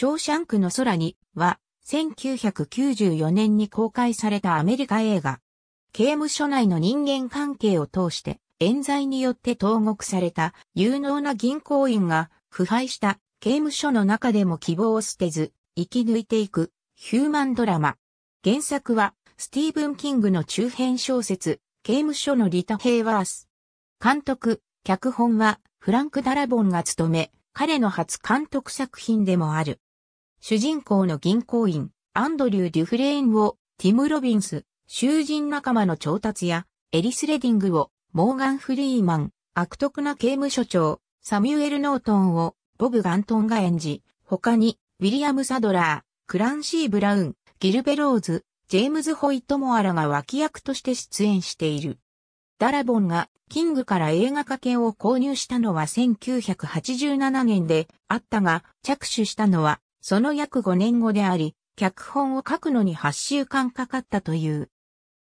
ショーシャンクの空には、1994年に公開されたアメリカ映画。刑務所内の人間関係を通して、冤罪によって投獄された有能な銀行員が腐敗した刑務所の中でも希望を捨てず、生き抜いていくヒューマンドラマ。原作はスティーブン・キングの中編小説、刑務所のリタ・ヘイワース。監督、脚本はフランク・ダラボンが務め、彼の初監督作品でもある。主人公の銀行員、アンドリュー・デュフレーンを、ティム・ロビンス、囚人仲間の調達や、エリス・レディングを、モーガン・フリーマン、悪徳な刑務所長、サミュエル・ノートンを、ボブ・ガントンが演じ、他に、ウィリアム・サドラー、クランシー・ブラウン、ギルベローズ、ジェームズ・ホイットモアラが脇役として出演している。ダラボンがキングから映画化権を購入したのは1987年であったが、着手したのはその約5年後であり、脚本を書くのに8週間かかったという。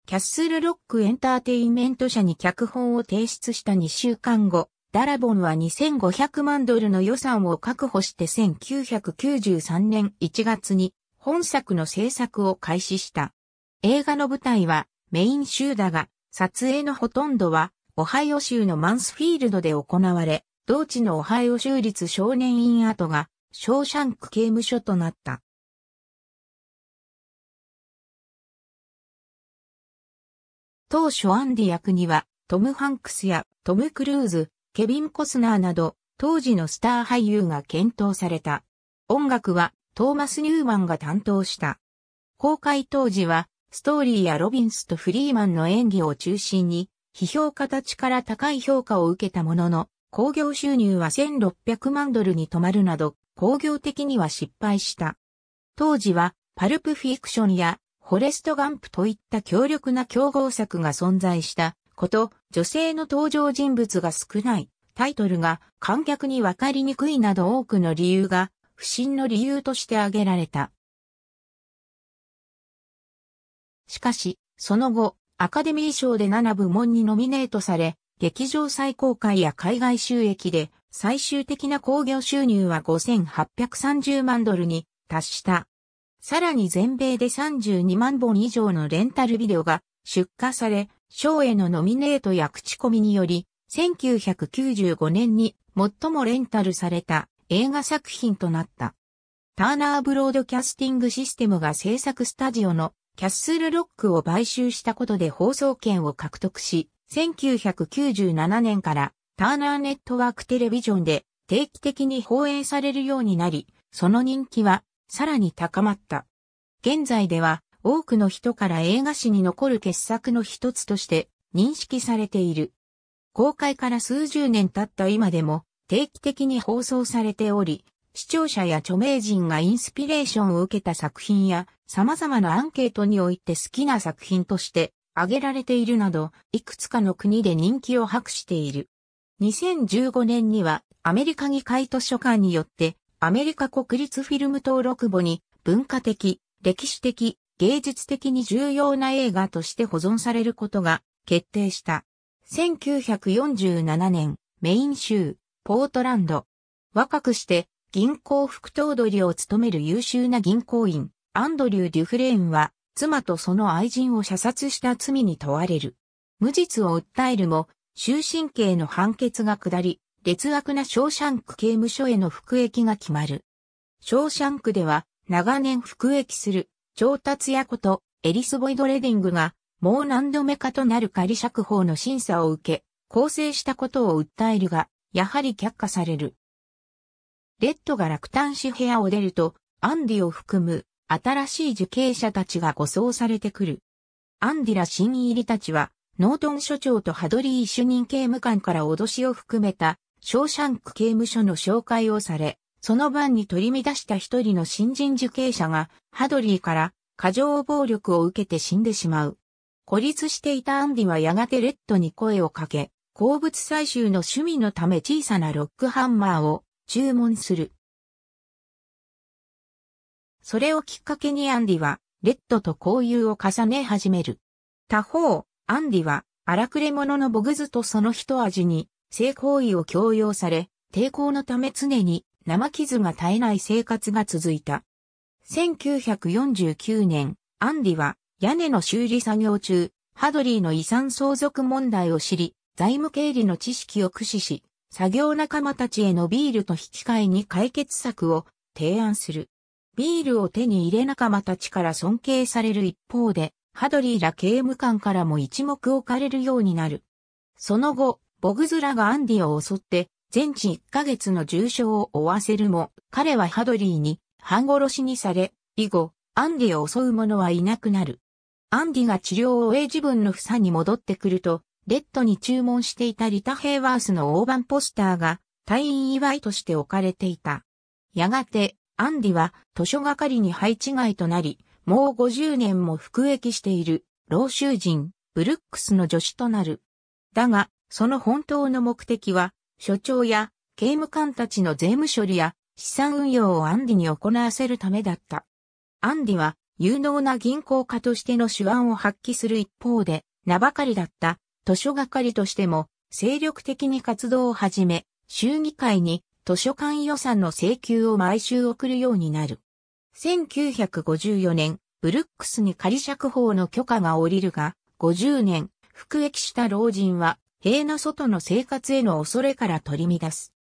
キャッスルロックエンターテインメント社に脚本を提出した2週間後、ダラボンは2500万ドルの予算を確保して1993年1月に本作の制作を開始した。映画の舞台はメイン州だが、撮影のほとんどはオハイオ州のマンスフィールドで行われ、同地のオハイオ州立少年院跡がショーシャンク刑務所となった。当初アンディ役には、トム・ハンクスやトム・クルーズ、ケビン・コスナーなど、当時のスター俳優が検討された。音楽は、トーマス・ニューマンが担当した。公開当時は、ストーリーやロビンスとフリーマンの演技を中心に、批評家たちから高い評価を受けたものの、興行収入は1600万ドルに止まるなど、工業的には失敗した。当時は、パルプフィクションや、フォレストガンプといった強力な競合作が存在したこと、女性の登場人物が少ない、タイトルが観客にわかりにくいなど多くの理由が、不審の理由として挙げられた。しかし、その後、アカデミー賞で7部門にノミネートされ、劇場再公開や海外収益で最終的な興行収入は5830万ドルに達した。さらに全米で32万本以上のレンタルビデオが出荷され、賞へのノミネートや口コミにより、1995年に最もレンタルされた映画作品となった。ターナーブロードキャスティングシステムが制作スタジオのキャッスルロックを買収したことで放送権を獲得し、1997年からターナーネットワークテレビジョンで定期的に放映されるようになり、その人気はさらに高まった。現在では多くの人から映画史に残る傑作の一つとして認識されている。公開から数十年経った今でも定期的に放送されており、視聴者や著名人がインスピレーションを受けた作品や様々なアンケートにおいて好きな作品として挙げられているなど、いくつかの国で人気を博している。2015年にはアメリカ議会図書館によってアメリカ国立フィルム登録簿に文化的、歴史的、芸術的に重要な映画として保存されることが決定した。1947年、メイン州、ポートランド。若くして銀行副頭取を務める優秀な銀行員、アンドリュー・デュフレーンは妻とその愛人を射殺した罪に問われる。無実を訴えるも、終身刑の判決が下り、劣悪なショーシャンク刑務所への服役が決まる。ショーシャンクでは、長年服役する、調達屋ことエリス・ボイド・レディングが、もう何度目かとなる仮釈放の審査を受け、構成したことを訴えるが、やはり却下される。レッドが落胆し部屋を出ると、アンディを含む新しい受刑者たちが護送されてくる。アンディラ新入りたちは、ノートン所長とハドリー主任刑務官から脅しを含めた、ショーシャンク刑務所の紹介をされ、その晩に取り乱した一人の新人受刑者が、ハドリーから過剰暴力を受けて死んでしまう。孤立していたアンディはやがてレッドに声をかけ、鉱物採集の趣味のため小さなロックハンマーを注文する。それをきっかけにアンディは、レッドと交友を重ね始める。他方、アンディは、荒くれ者のボグズとその一味に、性行為を強要され、抵抗のため常に生傷が絶えない生活が続いた。1949年、アンディは屋根の修理作業中、ハドリーの遺産相続問題を知り、財務経理の知識を駆使し、作業仲間たちへのビールと引き換えに解決策を提案する。ビールを手に入れ仲間たちから尊敬される一方で、ハドリーら刑務官からも一目置かれるようになる。その後、ボグズラがアンディを襲って、全治1ヶ月の重傷を負わせるも、彼はハドリーに半殺しにされ、以後、アンディを襲う者はいなくなる。アンディが治療を終え自分の房に戻ってくると、レッドに注文していたリタ・ヘイワースの大判ポスターが、退院祝いとして置かれていた。やがて、アンディは図書係に配置外となり、もう50年も服役している老囚人、ブルックスの助手となる。だが、その本当の目的は、所長や刑務官たちの税務処理や資産運用をアンディに行わせるためだった。アンディは有能な銀行家としての手腕を発揮する一方で、名ばかりだった図書係としても精力的に活動を始め、州議会に図書館予算の請求を毎週送るようになる。1954年、ブルックスに仮釈放の許可が下りるが、50年、服役した老人は、塀の外の生活への恐れから取り乱す。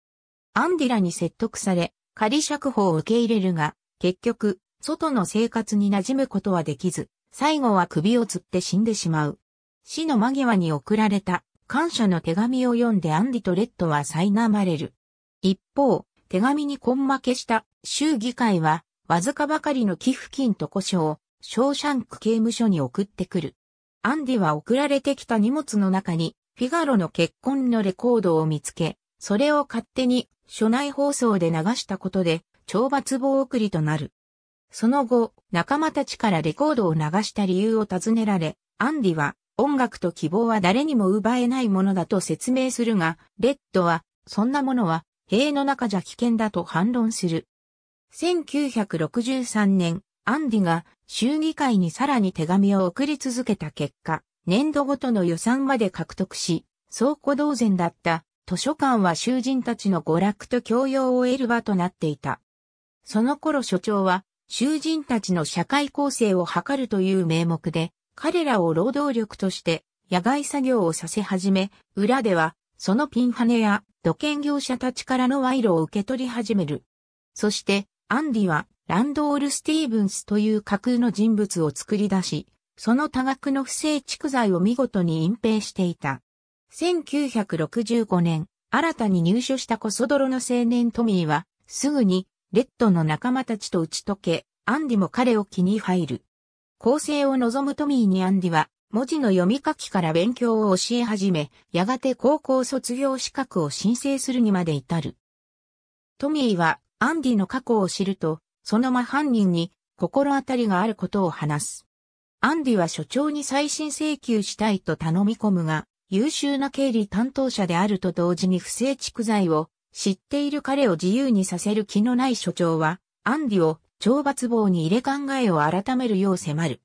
アンディラに説得され、仮釈放を受け入れるが、結局、外の生活に馴染むことはできず、最後は首を吊って死んでしまう。死の間際に送られた感謝の手紙を読んでアンディとレッドは苛まれる。一方、手紙に根負けした州議会は、わずかばかりの寄付金と故障、ショーシャンク刑務所に送ってくる。アンディは送られてきた荷物の中に、フィガロの結婚のレコードを見つけ、それを勝手に、署内放送で流したことで、懲罰棒送りとなる。その後、仲間たちからレコードを流した理由を尋ねられ、アンディは、音楽と希望は誰にも奪えないものだと説明するが、レッドは、そんなものは塀の中じゃ危険だと反論する。1963年、アンディが衆議会にさらに手紙を送り続けた結果、年度ごとの予算まで獲得し、倉庫同然だった図書館は囚人たちの娯楽と教養を得る場となっていた。その頃所長は、囚人たちの社会構成を図るという名目で、彼らを労働力として野外作業をさせ始め、裏ではそのピンハネや土建業者たちからの賄賂を受け取り始める。そして、アンディは、ランドール・スティーブンスという架空の人物を作り出し、その多額の不正蓄財を見事に隠蔽していた。1965年、新たに入所したコソ泥の青年トミーは、すぐに、レッドの仲間たちと打ち解け、アンディも彼を気に入る。構成を望むトミーにアンディは、文字の読み書きから勉強を教え始め、やがて高校卒業資格を申請するにまで至る。トミーはアンディの過去を知ると、その真犯人に心当たりがあることを話す。アンディは所長に再審請求したいと頼み込むが、優秀な経理担当者であると同時に不正蓄財を知っている彼を自由にさせる気のない所長は、アンディを懲罰棒に入れ考えを改めるよう迫る。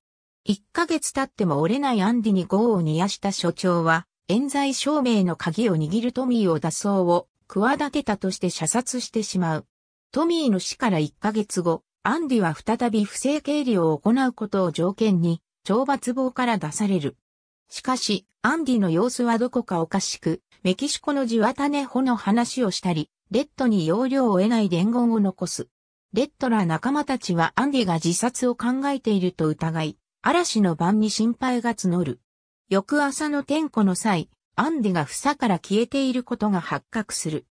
一ヶ月経っても折れないアンディに業を煮やした所長は、冤罪証明の鍵を握るトミーを脱走を企てたとして射殺してしまう。トミーの死から一ヶ月後、アンディは再び不正経理を行うことを条件に、懲罰棒から出される。しかし、アンディの様子はどこかおかしく、メキシコのワタネ穂の話をしたり、レッドに容量を得ない伝言を残す。レッドら仲間たちはアンディが自殺を考えていると疑い、嵐の晩に心配が募る。翌朝の点呼の際、アンディが房から消えていることが発覚する。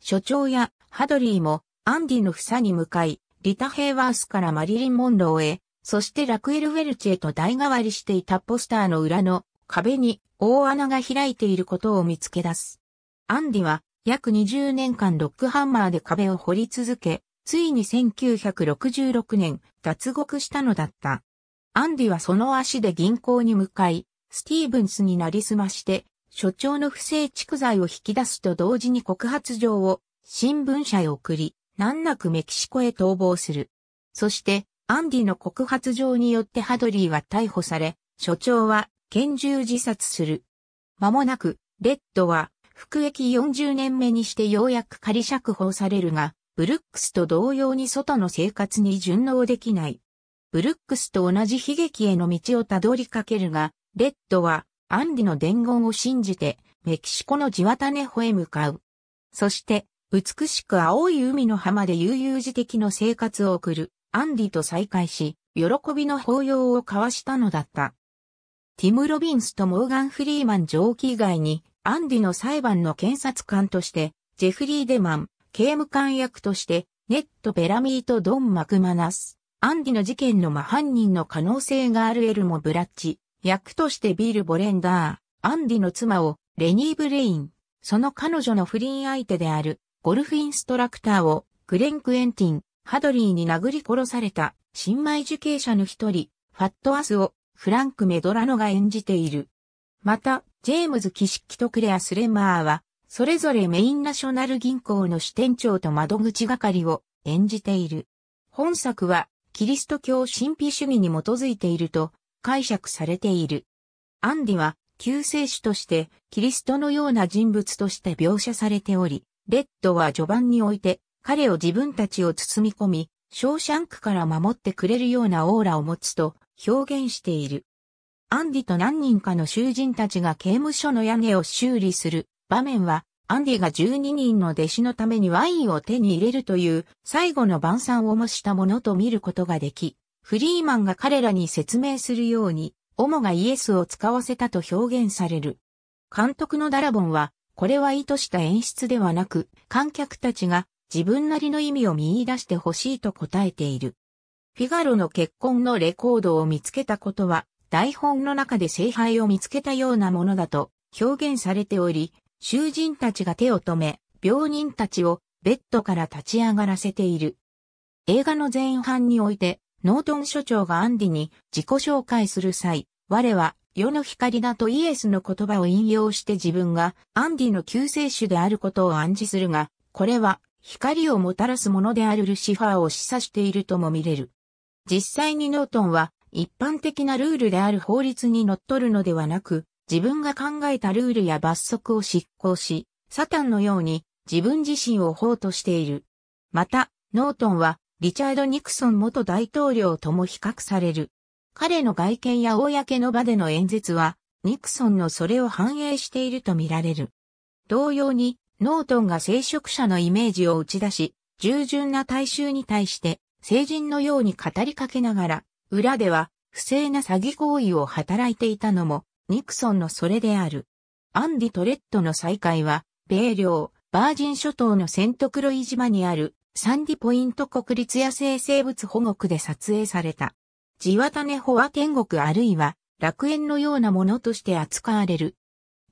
所長やハドリーもアンディの房に向かい、リタ・ヘイワースからマリリン・モンローへ、そしてラクエル・ウェルチへと代替わりしていたポスターの裏の壁に大穴が開いていることを見つけ出す。アンディは約20年間ロックハンマーで壁を掘り続け、ついに1966年脱獄したのだった。アンディはその足で銀行に向かい、スティーブンスになりすまして、所長の不正蓄財を引き出すと同時に告発状を新聞社へ送り、難なくメキシコへ逃亡する。そして、アンディの告発状によってハドリーは逮捕され、所長は拳銃自殺する。間もなく、レッドは服役40年目にしてようやく仮釈放されるが、ブルックスと同様に外の生活に順応できないブルックスと同じ悲劇への道をたどりかけるが、レッドはアンディの伝言を信じてメキシコのジワタネホへ向かう。そして、美しく青い海の浜で悠々自適の生活を送るアンディと再会し、喜びの抱擁を交わしたのだった。ティム・ロビンスとモーガン・フリーマン上記以外に、アンディの裁判の検察官として、ジェフリー・デマン、刑務官役として、ネット・ベラミーとドン・マクマナス、アンディの事件の真犯人の可能性があるエルモ・ブラッチ、役としてビール・ボレンダー、アンディの妻をレニー・ブレイン、その彼女の不倫相手であるゴルフインストラクターをグレン・クエンティン、ハドリーに殴り殺された新米受刑者の一人、ファットアスをフランク・メドラノが演じている。また、ジェームズ・キシッキとクレア・スレマーは、それぞれメインナショナル銀行の支店長と窓口係を演じている。本作はキリスト教神秘主義に基づいていると解釈されている。アンディは救世主としてキリストのような人物として描写されており、レッドは序盤において彼を自分たちを包み込み、ショーシャンクから守ってくれるようなオーラを持つと表現している。アンディと何人かの囚人たちが刑務所の屋根を修理する場面はアンディが12人の弟子のためにワインを手に入れるという最後の晩餐を模したものと見ることができ、フリーマンが彼らに説明するように、主がイエスを使わせたと表現される。監督のダラボンは、これは意図した演出ではなく、観客たちが自分なりの意味を見出してほしいと答えている。フィガロの結婚のレコードを見つけたことは、台本の中で聖杯を見つけたようなものだと表現されており、囚人たちが手を止め、病人たちをベッドから立ち上がらせている。映画の前半において、ノートン所長がアンディに自己紹介する際、我は世の光だとイエスの言葉を引用して自分がアンディの救世主であることを暗示するが、これは光をもたらすものであるルシファーを示唆しているとも見れる。実際にノートンは一般的なルールである法律に則るのではなく、自分が考えたルールや罰則を執行し、サタンのように自分自身を法としている。また、ノートンは、リチャード・ニクソン元大統領とも比較される。彼の外見や公の場での演説は、ニクソンのそれを反映しているとみられる。同様に、ノートンが聖職者のイメージを打ち出し、従順な大衆に対して、成人のように語りかけながら、裏では、不正な詐欺行為を働いていたのも、ニクソンのそれである。アンディ・トレットの再会は、米領、バージン諸島のセントクロイ島にあるサンディポイント国立野生生物保護区で撮影された。地渡ネホは天国あるいは楽園のようなものとして扱われる。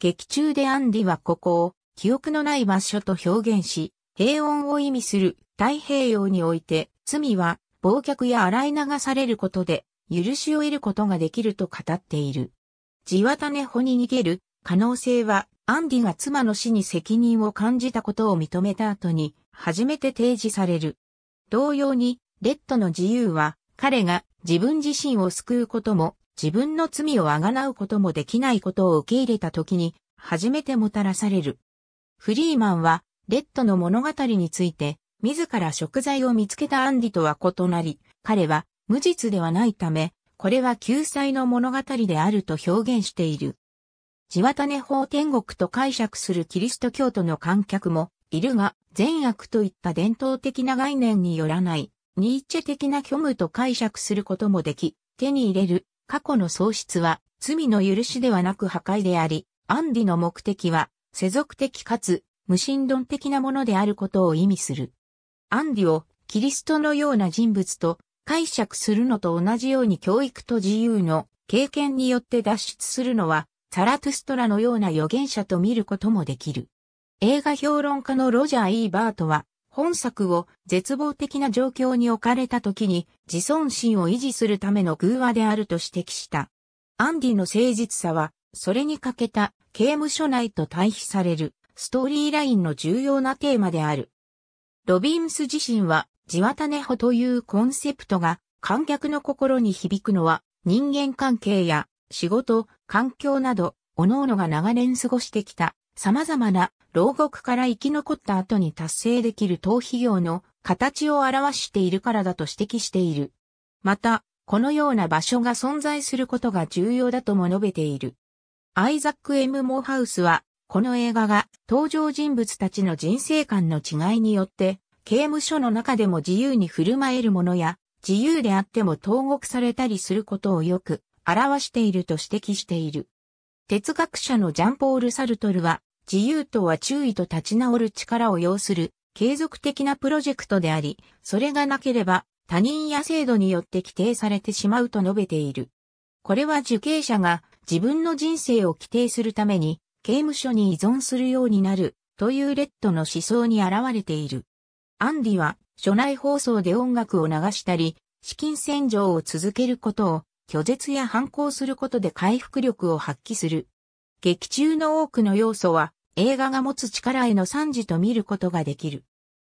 劇中でアンディはここを記憶のない場所と表現し、平穏を意味する太平洋において罪は忘却や洗い流されることで許しを得ることができると語っている。地綿根穂に逃げる可能性は、アンディが妻の死に責任を感じたことを認めた後に、初めて提示される。同様に、レッドの自由は、彼が自分自身を救うことも、自分の罪をあがなうこともできないことを受け入れた時に、初めてもたらされる。フリーマンは、レッドの物語について、自ら食材を見つけたアンディとは異なり、彼は無実ではないため、これは救済の物語であると表現している。地渡ね法天国と解釈するキリスト教徒の観客もいるが、善悪といった伝統的な概念によらない、ニーチェ的な虚無と解釈することもでき、手に入れる過去の喪失は罪の許しではなく破壊であり、アンディの目的は世俗的かつ無神論的なものであることを意味する。アンディをキリストのような人物と解釈するのと同じように教育と自由の経験によって脱出するのは、サラトゥストラのような預言者と見ることもできる。映画評論家のロジャー・イーバートは、本作を絶望的な状況に置かれた時に自尊心を維持するための偶話であると指摘した。アンディの誠実さは、それに欠けた刑務所内と対比されるストーリーラインの重要なテーマである。ロビームス自身は地綿根穂というコンセプトが観客の心に響くのは人間関係や仕事、環境など、各々が長年過ごしてきた様々な牢獄から生き残った後に達成できる逃避業の形を表しているからだと指摘している。また、このような場所が存在することが重要だとも述べている。アイザック・エムモーハウスは、この映画が登場人物たちの人生観の違いによって刑務所の中でも自由に振る舞えるものや、自由であっても投獄されたりすることをよく表していると指摘している。哲学者のジャンポール・サルトルは、自由とは注意と立ち直る力を要する継続的なプロジェクトであり、それがなければ他人や制度によって規定されてしまうと述べている。これは受刑者が自分の人生を規定するために刑務所に依存するようになるというレッドの思想に現れている。アンディは、所内放送で音楽を流したり、資金洗浄を続けることを、拒絶や反抗することで回復力を発揮する。劇中の多くの要素は、映画が持つ力への賛辞と見ることができる。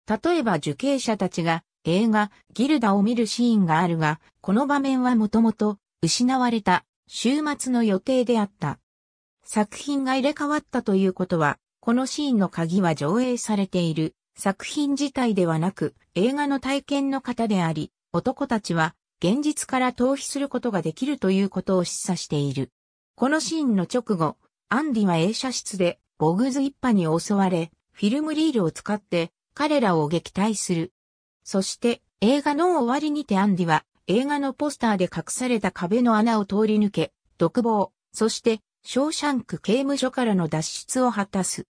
例えば受刑者たちが映画ギルダを見るシーンがあるが、この場面はもともと失われた週末の予定であった。作品が入れ替わったということは、このシーンの鍵は上映されている作品自体ではなく映画の体験の方であり、男たちは現実から逃避することができるということを示唆している。このシーンの直後、アンディは映写室でボグズ一派に襲われ、フィルムリールを使って彼らを撃退する。そして映画の終わりにてアンディは映画のポスターで隠された壁の穴を通り抜け、独房、そしてショーシャンク刑務所からの脱出を果たす。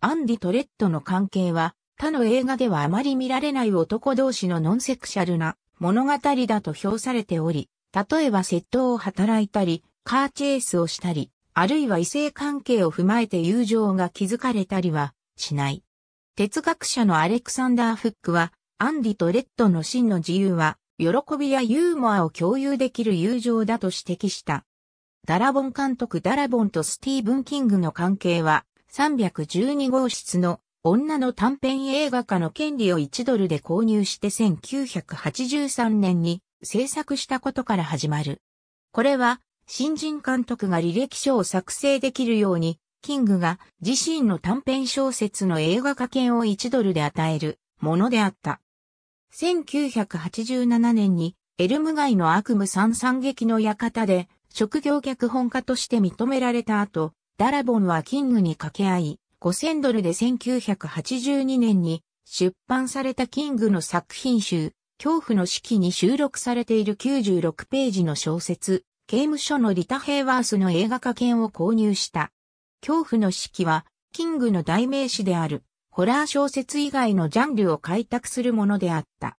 アンディとレッドの関係は他の映画ではあまり見られない男同士のノンセクシャルな物語だと評されており、例えば窃盗を働いたり、カーチェイスをしたり、あるいは異性関係を踏まえて友情が築かれたりはしない。哲学者のアレクサンダー・フックは、アンディとレッドの真の自由は、喜びやユーモアを共有できる友情だと指摘した。ダラボン監督ダラボンとスティーブン・キングの関係は、312号室の女の短編映画化の権利を1ドルで購入して1983年に制作したことから始まる。これは、新人監督が履歴書を作成できるように、キングが自身の短編小説の映画化権を1ドルで与えるものであった。1987年にエルム街の悪夢三三劇の館で職業脚本家として認められた後、ダラボンはキングに掛け合い、5000ドルで1982年に出版されたキングの作品集、恐怖の式に収録されている96ページの小説、刑務所のリタ・ヘイワースの映画化権を購入した。恐怖の式は、キングの代名詞である、ホラー小説以外のジャンルを開拓するものであった。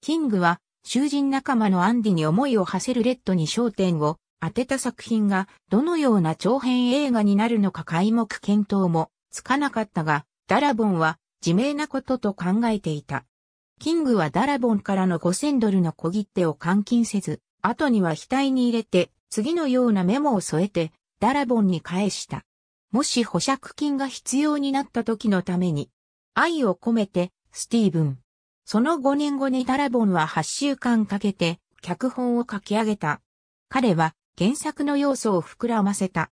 キングは、囚人仲間のアンディに思いを馳せるレッドに焦点を当てた作品が、どのような長編映画になるのか開目検討も、つかなかったが、ダラボンは自明なことと考えていた。キングはダラボンからの5000ドルの小切手を換金せず、後には額に入れて、次のようなメモを添えて、ダラボンに返した。もし保釈金が必要になった時のために、愛を込めて、スティーブン。その5年後にダラボンは8週間かけて、脚本を書き上げた。彼は、原作の要素を膨らませた。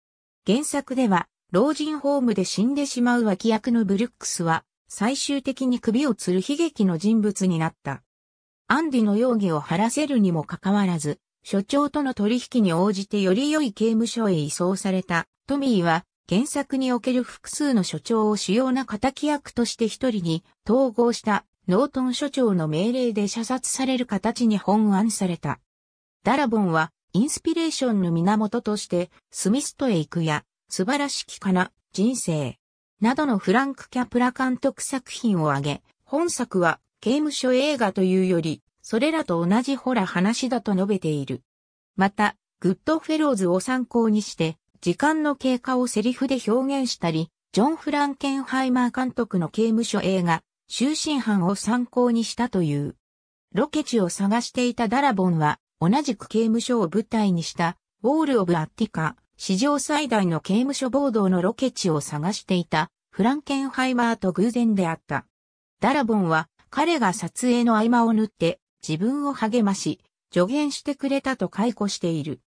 原作では、老人ホームで死んでしまう脇役のブルックスは、最終的に首を吊る悲劇の人物になった。アンディの容疑を晴らせるにもかかわらず、所長との取引に応じてより良い刑務所へ移送されたトミーは、原作における複数の所長を主要な敵役として一人に統合したノートン所長の命令で射殺される形に本案された。ダラボンはインスピレーションの源としてスミストへ行くや素晴らしきかな、人生。などのフランク・キャプラ監督作品を挙げ、本作は刑務所映画というより、それらと同じホラ話だと述べている。また、グッドフェローズを参考にして、時間の経過をセリフで表現したり、ジョン・フランケンハイマー監督の刑務所映画、終身犯を参考にしたという。ロケ地を探していたダラボンは、同じく刑務所を舞台にした、ウォール・オブ・アッティカ、史上最大の刑務所暴動のロケ地を探していたフランケンハイマーと偶然であった。ダラボンは彼が撮影の合間を縫って自分を励まし、助言してくれたと解雇している。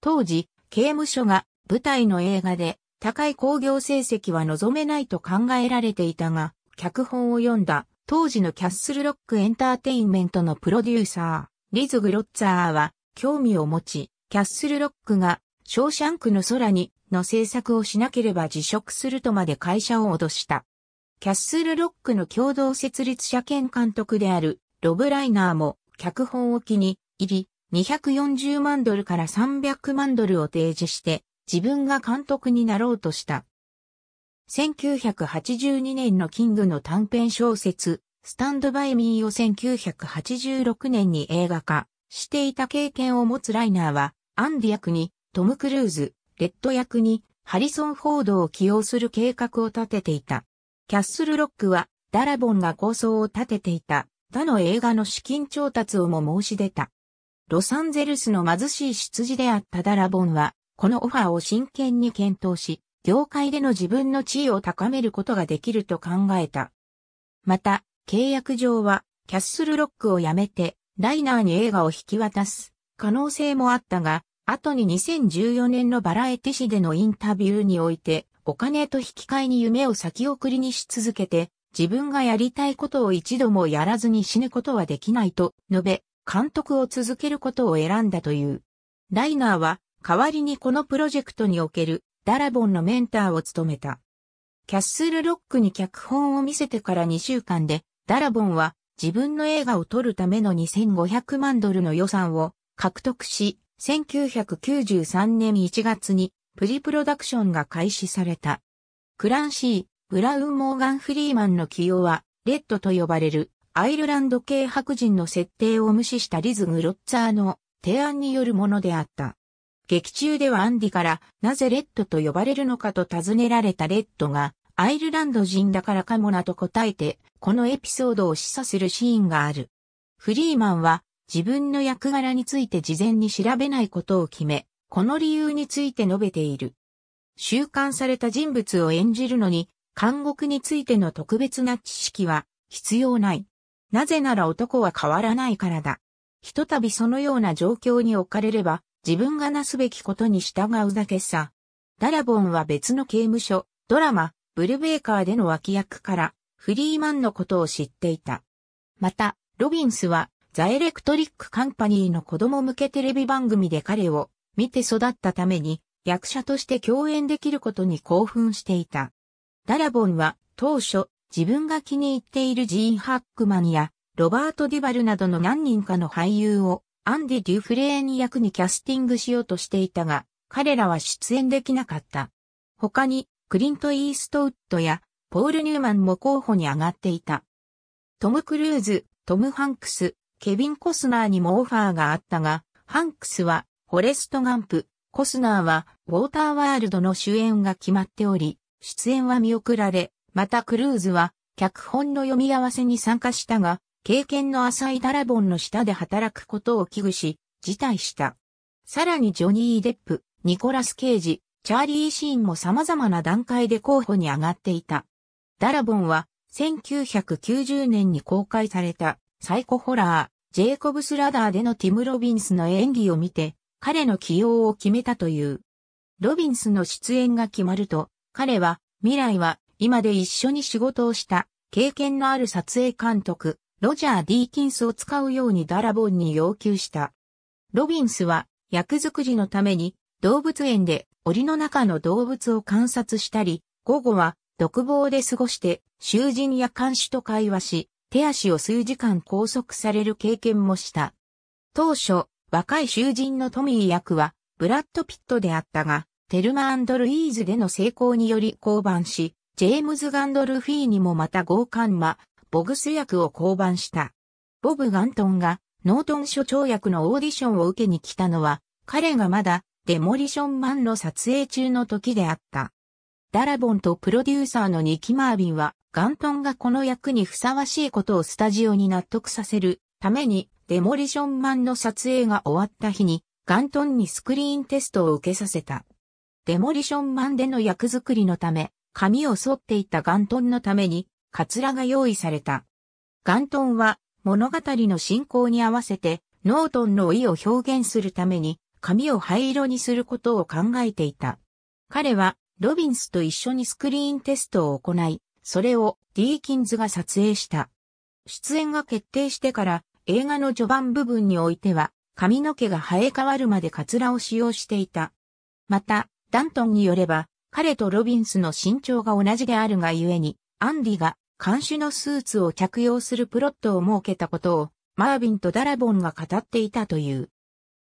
当時、刑務所が舞台の映画で高い興行成績は望めないと考えられていたが、脚本を読んだ当時のキャッスルロックエンターテインメントのプロデューサー、リズ・グロッツァーは興味を持ち、キャッスルロックがショーシャンクの空にの制作をしなければ辞職するとまで会社を脅した。キャッスルロックの共同設立者兼監督であるロブ・ライナーも脚本を気に入り240万ドルから300万ドルを提示して自分が監督になろうとした。1982年のキングの短編小説スタンドバイミーを1986年に映画化していた経験を持つライナーはアンディ役にトム・クルーズ、レッド役にハリソン・フォードを起用する計画を立てていた。キャッスル・ロックはダラボンが構想を立てていた他の映画の資金調達をも申し出た。ロサンゼルスの貧しい出自であったダラボンは、このオファーを真剣に検討し、業界での自分の地位を高めることができると考えた。また、契約上は、キャッスルロックを辞めて、ライナーに映画を引き渡す可能性もあったが、後に2014年のバラエティ誌でのインタビューにおいて、お金と引き換えに夢を先送りにし続けて、自分がやりたいことを一度もやらずに死ぬことはできないと述べ、監督を続けることを選んだという。ライナーは、代わりにこのプロジェクトにおけるダラボンのメンターを務めた。キャッスルロックに脚本を見せてから2週間で、ダラボンは自分の映画を撮るための2500万ドルの予算を獲得し、1993年1月にプリプロダクションが開始された。クランシー、ブラウン・モーガン・フリーマンの起用は、レッドと呼ばれるアイルランド系白人の設定を無視したリズ・グロッツァーの提案によるものであった。劇中ではアンディからなぜレッドと呼ばれるのかと尋ねられたレッドがアイルランド人だからかもなと答えてこのエピソードを示唆するシーンがある。フリーマンは自分の役柄について事前に調べないことを決め、この理由について述べている。収監された人物を演じるのに、監獄についての特別な知識は必要ない。なぜなら男は変わらないからだ。ひとたびそのような状況に置かれれば、自分がなすべきことに従うだけさ。ダラボンは別の刑務所、ドラマ、ブルベーカーでの脇役から、フリーマンのことを知っていた。また、ロビンスはザ・エレクトリック・カンパニーの子供向けテレビ番組で彼を見て育ったために役者として共演できることに興奮していた。ダラボンは当初自分が気に入っているジーン・ハックマンやロバート・ディバルなどの何人かの俳優をアンディ・デュフレーン役にキャスティングしようとしていたが彼らは出演できなかった。他にクリント・イーストウッドやポール・ニューマンも候補に上がっていた。トム・クルーズ、トム・ハンクス、ケビン・コスナーにもオファーがあったが、ハンクスは、フォレスト・ガンプ、コスナーは、ウォーターワールドの主演が決まっており、出演は見送られ、またクルーズは、脚本の読み合わせに参加したが、経験の浅いダラボンの下で働くことを危惧し、辞退した。さらにジョニー・デップ、ニコラス・ケイジ、チャーリー・シーンも様々な段階で候補に上がっていた。ダラボンは1990年に公開されたサイコホラー、ジェイコブスラダーでのティム・ロビンスの演技を見て、彼の起用を決めたという。ロビンスの出演が決まると、彼は、未来は、今で一緒に仕事をした、経験のある撮影監督、ロジャー・ディーキンスを使うようにダラボンに要求した。ロビンスは、役作りのために、動物園で、檻の中の動物を観察したり、午後は、独房で過ごして、囚人や監視と会話し、手足を数時間拘束される経験もした。当初、若い囚人のトミー役は、ブラッド・ピットであったが、テルマルイーズでの成功により降板し、ジェームズ・ガンドルフィーにもまた強姦魔、ボグス役を降板した。ボブ・ガントンが、ノートン所長役のオーディションを受けに来たのは、彼がまだ、デモリションマンの撮影中の時であった。ダラボンとプロデューサーのニキ・マービンは、ガントンがこの役にふさわしいことをスタジオに納得させるために、デモリションマンの撮影が終わった日に、ガントンにスクリーンテストを受けさせた。デモリションマンでの役作りのため、髪を剃っていたガントンのために、カツラが用意された。ガントンは、物語の進行に合わせて、ノートンの意を表現するために、髪を灰色にすることを考えていた。彼は、ロビンスと一緒にスクリーンテストを行い、それをディーキンズが撮影した。出演が決定してから映画の序盤部分においては髪の毛が生え変わるまでカツラを使用していた。また、ダントンによれば彼とロビンスの身長が同じであるがゆえにアンディが監視のスーツを着用するプロットを設けたことをマービンとダラボンが語っていたという。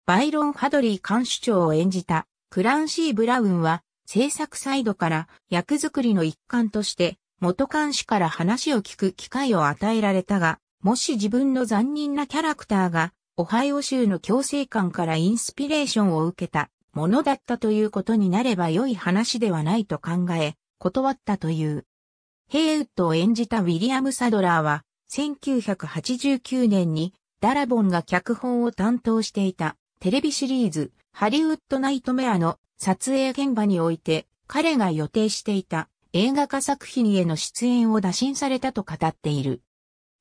バイロン・ハドリー監視長を演じたクランシー・ブラウンは制作サイドから役作りの一環として元監視から話を聞く機会を与えられたが、もし自分の残忍なキャラクターが、オハイオ州の強制官からインスピレーションを受けたものだったということになれば良い話ではないと考え、断ったという。ヘイウッドを演じたウィリアム・サドラーは、1989年にダラボンが脚本を担当していたテレビシリーズハリウッドナイトメアの撮影現場において彼が予定していた映画化作品への出演を打診されたと語っている。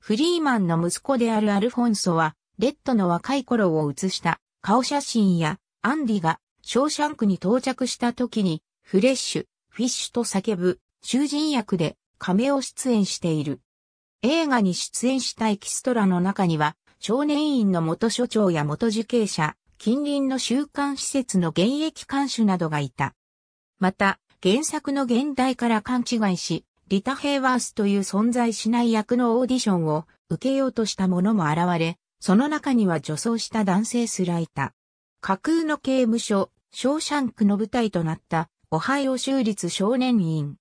フリーマンの息子であるアルフォンソは、レッドの若い頃を写した顔写真やアンディがショーシャンクに到着した時にフレッシュ、フィッシュと叫ぶ囚人役で亀を出演している。映画に出演したエキストラの中には少年院の元所長や元受刑者、近隣の週刊施設の現役監守などがいた。また、原作の現代から勘違いし、リタ・ヘイワースという存在しない役のオーディションを受けようとした者も現れ、その中には女装した男性すらいた。架空の刑務所、ショーシャンクの舞台となったオハイオ州立少年院。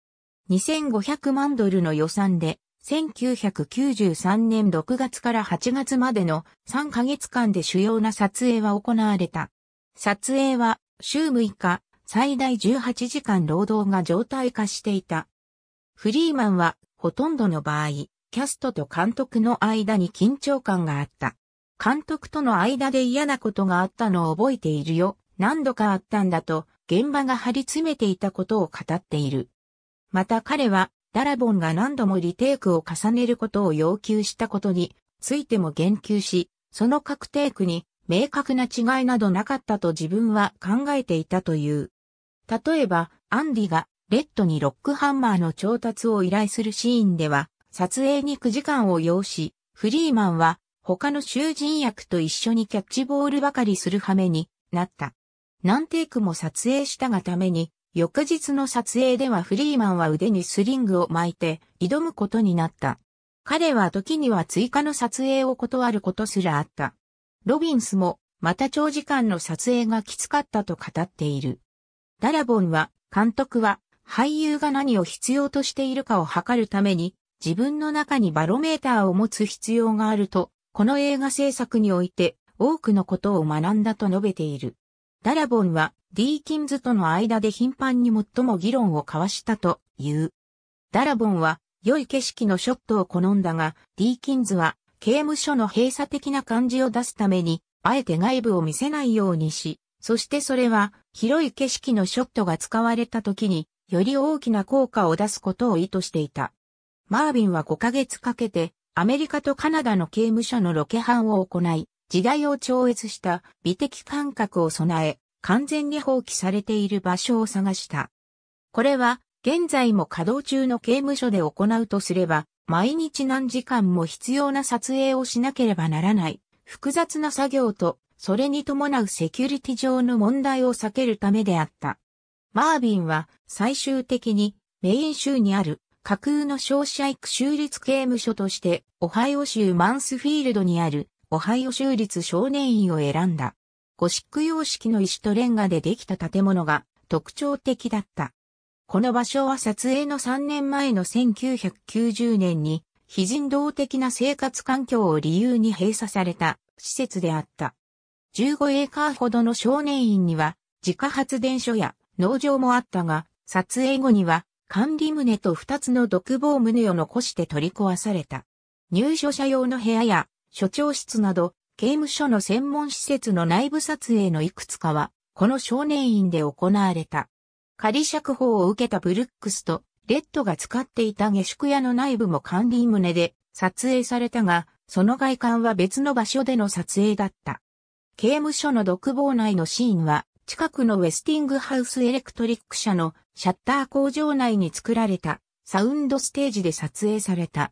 2500万ドルの予算で、1993年6月から8月までの3ヶ月間で主要な撮影は行われた。撮影は週6日、最大18時間労働が常態化していた。フリーマンは、ほとんどの場合、キャストと監督の間に緊張感があった。監督との間で嫌なことがあったのを覚えているよ。何度かあったんだと、現場が張り詰めていたことを語っている。また彼は、ダラボンが何度もリテイクを重ねることを要求したことについても言及し、その各テイクに明確な違いなどなかったと自分は考えていたという。例えば、アンディがレッドにロックハンマーの調達を依頼するシーンでは、撮影に9時間を要し、フリーマンは他の囚人役と一緒にキャッチボールばかりする羽目になった。何テイクも撮影したがために、翌日の撮影ではフリーマンは腕にスリングを巻いて挑むことになった。彼は時には追加の撮影を断ることすらあった。ロビンスもまた長時間の撮影がきつかったと語っている。ダラボンは、監督は、俳優が何を必要としているかを測るために、自分の中にバロメーターを持つ必要があると、この映画制作において、多くのことを学んだと述べている。ダラボンは、ディーキンズとの間で頻繁に最も議論を交わしたという。ダラボンは、良い景色のショットを好んだが、ディーキンズは、刑務所の閉鎖的な感じを出すために、あえて外部を見せないようにし、そしてそれは、広い景色のショットが使われた時に、より大きな効果を出すことを意図していた。マービンは5ヶ月かけて、アメリカとカナダの刑務所のロケ班を行い、時代を超越した美的感覚を備え、完全に放棄されている場所を探した。これは、現在も稼働中の刑務所で行うとすれば、毎日何時間も必要な撮影をしなければならない、複雑な作業とそれに伴うセキュリティ上の問題を避けるためであった。マービンは最終的にメイン州にある架空の消費者育州立刑務所としてオハイオ州マンスフィールドにあるオハイオ州立少年院を選んだ。ゴシック様式の石とレンガでできた建物が特徴的だった。この場所は撮影の3年前の1990年に非人道的な生活環境を理由に閉鎖された施設であった。15エーカーほどの少年院には自家発電所や農場もあったが、撮影後には管理棟と2つの独房棟を残して取り壊された。入所者用の部屋や所長室など、刑務所の専門施設の内部撮影のいくつかは、この少年院で行われた。仮釈放を受けたブルックスと、レッドが使っていた下宿屋の内部も管理棟で撮影されたが、その外観は別の場所での撮影だった。刑務所の独房内のシーンは、近くのウェスティングハウスエレクトリック社のシャッター工場内に作られたサウンドステージで撮影された。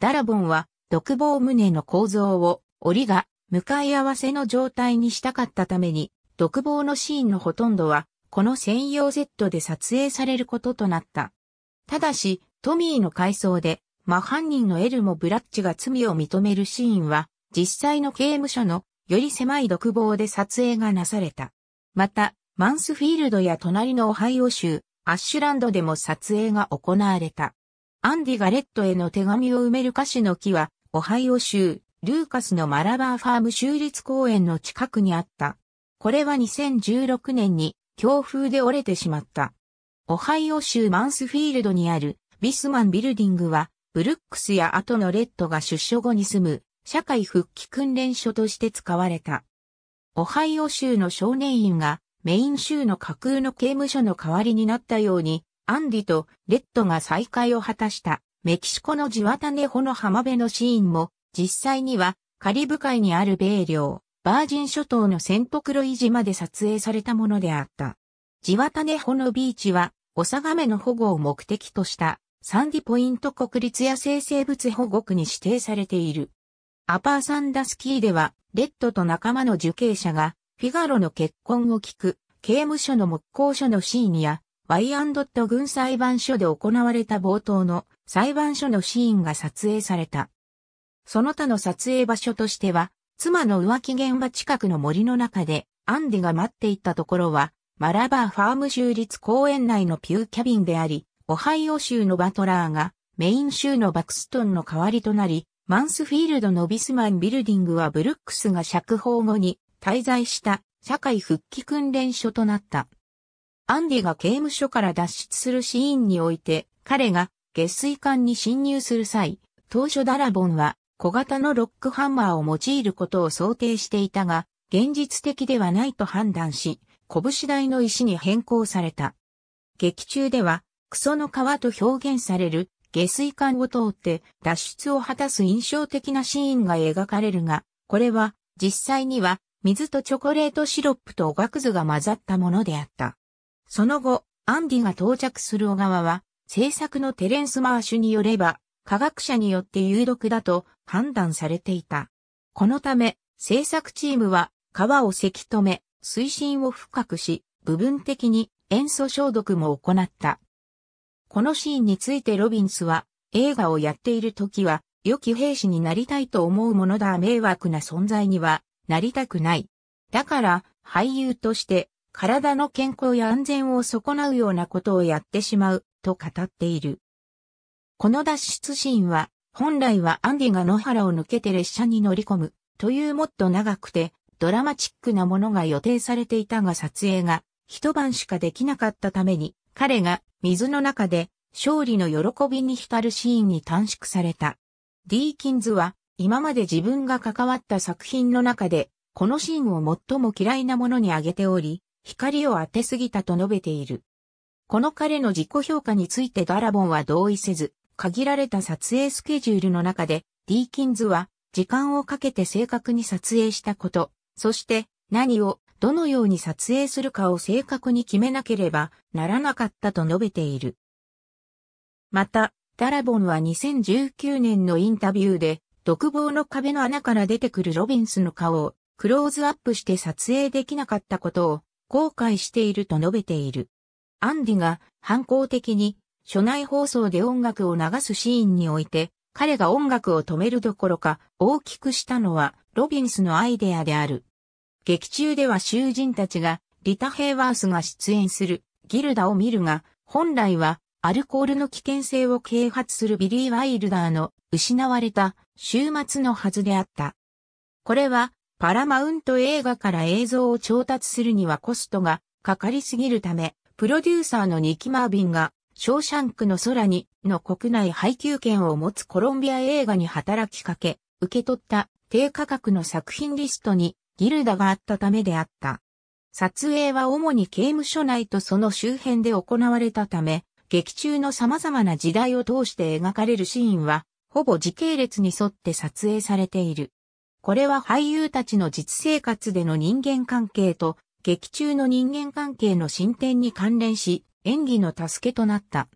ダラボンは独房棟の構造を檻が向かい合わせの状態にしたかったために、独房のシーンのほとんどはこの専用セットで撮影されることとなった。ただし、トミーの回想で、真犯人のエルもブラッチが罪を認めるシーンは、実際の刑務所のより狭い独房で撮影がなされた。また、マンスフィールドや隣のオハイオ州、アッシュランドでも撮影が行われた。アンディ・ガレットへの手紙を埋める歌詞の木は、オハイオ州、ルーカスのマラバーファーム州立公園の近くにあった。これは2016年に強風で折れてしまった。オハイオ州マンスフィールドにあるビスマンビルディングは、ブルックスや後のレッドが出所後に住む社会復帰訓練所として使われた。オハイオ州の少年院がメイン州の架空の刑務所の代わりになったように、アンディとレッドが再会を果たしたメキシコのジワタネホの浜辺のシーンも、実際にはカリブ海にある米領、バージン諸島のセントクロイ島で撮影されたものであった。ジワタネホのビーチは、オサガメの保護を目的としたサンディポイント国立野生生物保護区に指定されている。アパーサンダスキーでは、レッドと仲間の受刑者が、フィガロの結婚を聞く、刑務所の木工所のシーンや、ワイアンドット軍裁判所で行われた冒頭の裁判所のシーンが撮影された。その他の撮影場所としては、妻の浮気現場近くの森の中で、アンディが待っていたところは、マラバーファーム州立公園内のピューキャビンであり、オハイオ州のバトラーが、メイン州のバクストンの代わりとなり、マンスフィールドのビスマンビルディングはブルックスが釈放後に滞在した社会復帰訓練所となった。アンディが刑務所から脱出するシーンにおいて、彼が下水管に侵入する際、当初ダラボンは小型のロックハンマーを用いることを想定していたが、現実的ではないと判断し、拳台の石に変更された。劇中では、クソの皮と表現される下水管を通って脱出を果たす印象的なシーンが描かれるが、これは実際には水とチョコレートシロップとおがくずが混ざったものであった。その後、アンディが到着する小川は、制作のテレンス・マーシュによれば、科学者によって有毒だと判断されていた。このため、制作チームは川をせき止め、水深を深くし、部分的に塩素消毒も行った。このシーンについてロビンスは、映画をやっている時は、良き兵士になりたいと思うものだ迷惑な存在には、なりたくない。だから、俳優として、体の健康や安全を損なうようなことをやってしまう、と語っている。この脱出シーンは、本来はアンディが野原を抜けて列車に乗り込む、というもっと長くて、ドラマチックなものが予定されていたが撮影が、一晩しかできなかったために、彼が水の中で勝利の喜びに浸るシーンに短縮された。ディーキンズは今まで自分が関わった作品の中でこのシーンを最も嫌いなものに挙げており、光を当てすぎたと述べている。この彼の自己評価についてガラボンは同意せず、限られた撮影スケジュールの中で、ディーキンズは時間をかけて正確に撮影したこと、そして何をどのように撮影するかを正確に決めなければならなかったと述べている。また、ダラボンは2019年のインタビューで、独房の壁の穴から出てくるロビンスの顔をクローズアップして撮影できなかったことを後悔していると述べている。アンディが反抗的に所内放送で音楽を流すシーンにおいて、彼が音楽を止めるどころか大きくしたのはロビンスのアイデアである劇中では囚人たちがリタ・ヘイワースが出演するギルダを見るが、本来はアルコールの危険性を啓発するビリー・ワイルダーの失われた週末のはずであった。これはパラマウント映画から映像を調達するにはコストがかかりすぎるため、プロデューサーのニキ・マービンがショーシャンクの空にの国内配給権を持つコロンビア映画に働きかけ、受け取った低価格の作品リストにギルダがあったためであった。撮影は主に刑務所内とその周辺で行われたため、劇中の様々な時代を通して描かれるシーンは、ほぼ時系列に沿って撮影されている。これは俳優たちの実生活での人間関係と、劇中の人間関係の進展に関連し、演技の助けとなった。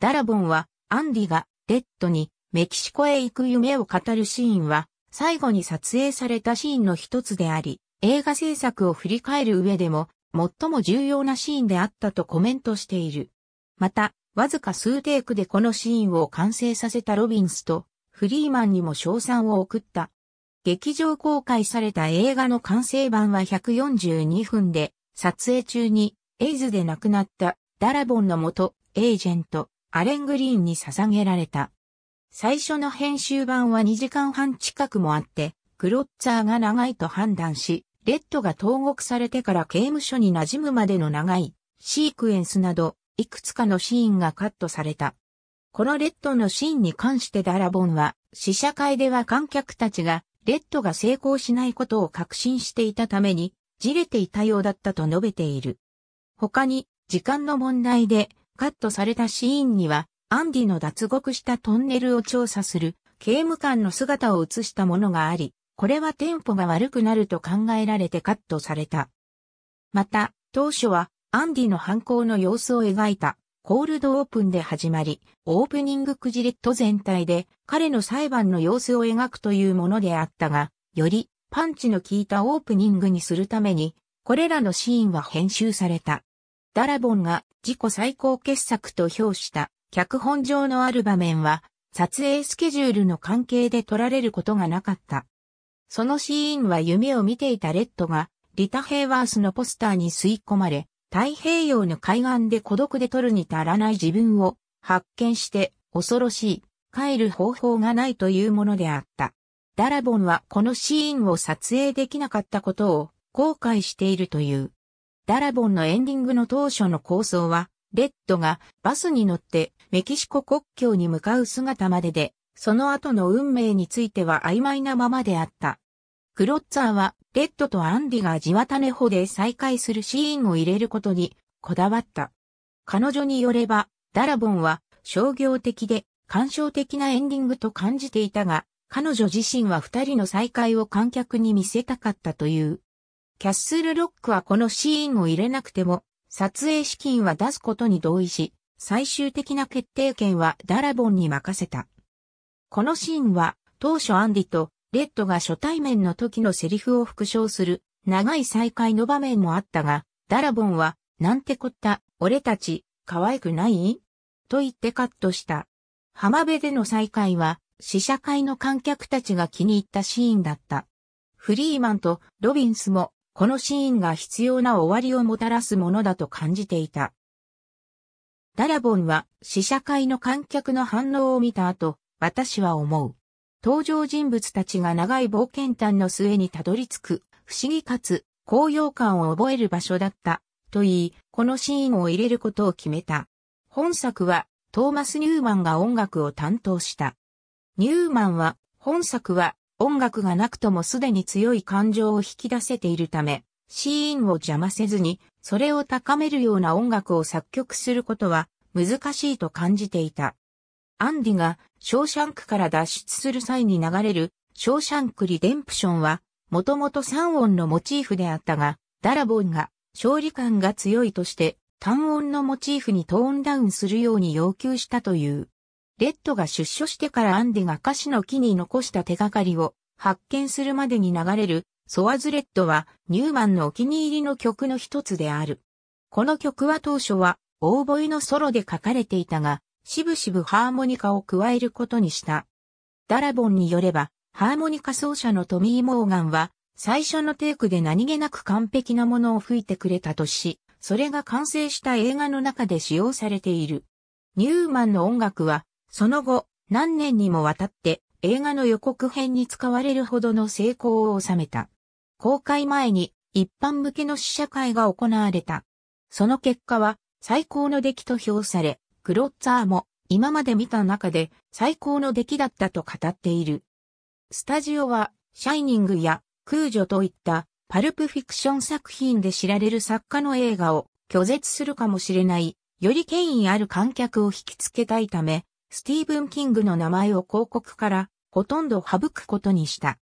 ダラボンは、アンディが、レッドに、メキシコへ行く夢を語るシーンは、最後に撮影されたシーンの一つであり、映画制作を振り返る上でも、最も重要なシーンであったとコメントしている。また、わずか数テイクでこのシーンを完成させたロビンスと、フリーマンにも賞賛を送った。劇場公開された映画の完成版は142分で、撮影中にエイズで亡くなったダラボンの元エージェント、アレン・グリーンに捧げられた。最初の編集版は2時間半近くもあって、クロッツァーが長いと判断し、レッドが投獄されてから刑務所に馴染むまでの長いシークエンスなど、いくつかのシーンがカットされた。このレッドのシーンに関してダラボンは、試写会では観客たちが、レッドが成功しないことを確信していたために、じれていたようだったと述べている。他に、時間の問題で、カットされたシーンには、アンディの脱獄したトンネルを調査する刑務官の姿を映したものがあり、これはテンポが悪くなると考えられてカットされた。また、当初はアンディの犯行の様子を描いたコールドオープンで始まり、オープニングクジレット全体で彼の裁判の様子を描くというものであったが、よりパンチの効いたオープニングにするために、これらのシーンは編集された。ダラボンが自己最高傑作と評した脚本上のある場面は、撮影スケジュールの関係で撮られることがなかった。そのシーンは夢を見ていたレッドが、リタ・ヘイワースのポスターに吸い込まれ、太平洋の海岸で孤独で撮るに足らない自分を発見して恐ろしい、帰る方法がないというものであった。ダラボンはこのシーンを撮影できなかったことを後悔しているという。ダラボンのエンディングの当初の構想は、レッドがバスに乗ってメキシコ国境に向かう姿までで、その後の運命については曖昧なままであった。クロッツァーは、レッドとアンディが地渡ネホで再会するシーンを入れることに、こだわった。彼女によれば、ダラボンは、商業的で、感傷的なエンディングと感じていたが、彼女自身は二人の再会を観客に見せたかったという。キャッスルロックはこのシーンを入れなくても、撮影資金は出すことに同意し、最終的な決定権はダラボンに任せた。このシーンは当初アンディとレッドが初対面の時のセリフを復唱する長い再会の場面もあったが、ダラボンはなんてこった、俺たち可愛くないと言ってカットした。浜辺での再会は試写会の観客たちが気に入ったシーンだった。フリーマンとロビンスもこのシーンが必要な終わりをもたらすものだと感じていた。ダラボンは試写会の観客の反応を見た後、私は思う。登場人物たちが長い冒険探の末にたどり着く、不思議かつ高揚感を覚える場所だった、と言い、このシーンを入れることを決めた。本作はトーマス・ニューマンが音楽を担当した。ニューマンは、本作は音楽がなくともすでに強い感情を引き出せているため、シーンを邪魔せずに、それを高めるような音楽を作曲することは難しいと感じていた。アンディがショーシャンクから脱出する際に流れるショーシャンクリデンプションはもともと3音のモチーフであったが、ダラボンが勝利感が強いとして単音のモチーフにトーンダウンするように要求したという。レッドが出所してからアンディが歌詞の木に残した手がかりを発見するまでに流れるソワズレッドはニューマンのお気に入りの曲の一つである。この曲は当初はオーボイのソロで書かれていたが、しぶしぶハーモニカを加えることにした。ダラボンによれば、ハーモニカ奏者のトミー・モーガンは、最初のテイクで何気なく完璧なものを吹いてくれたとし、それが完成した映画の中で使用されている。ニューマンの音楽は、その後、何年にもわたって映画の予告編に使われるほどの成功を収めた。公開前に一般向けの試写会が行われた。その結果は最高の出来と評され、クロッツァーも今まで見た中で最高の出来だったと語っている。スタジオはシャイニングや空女といったパルプフィクション作品で知られる作家の映画を拒絶するかもしれないより権威ある観客を引きつけたいため、スティーブン・キングの名前を広告からほとんど省くことにした。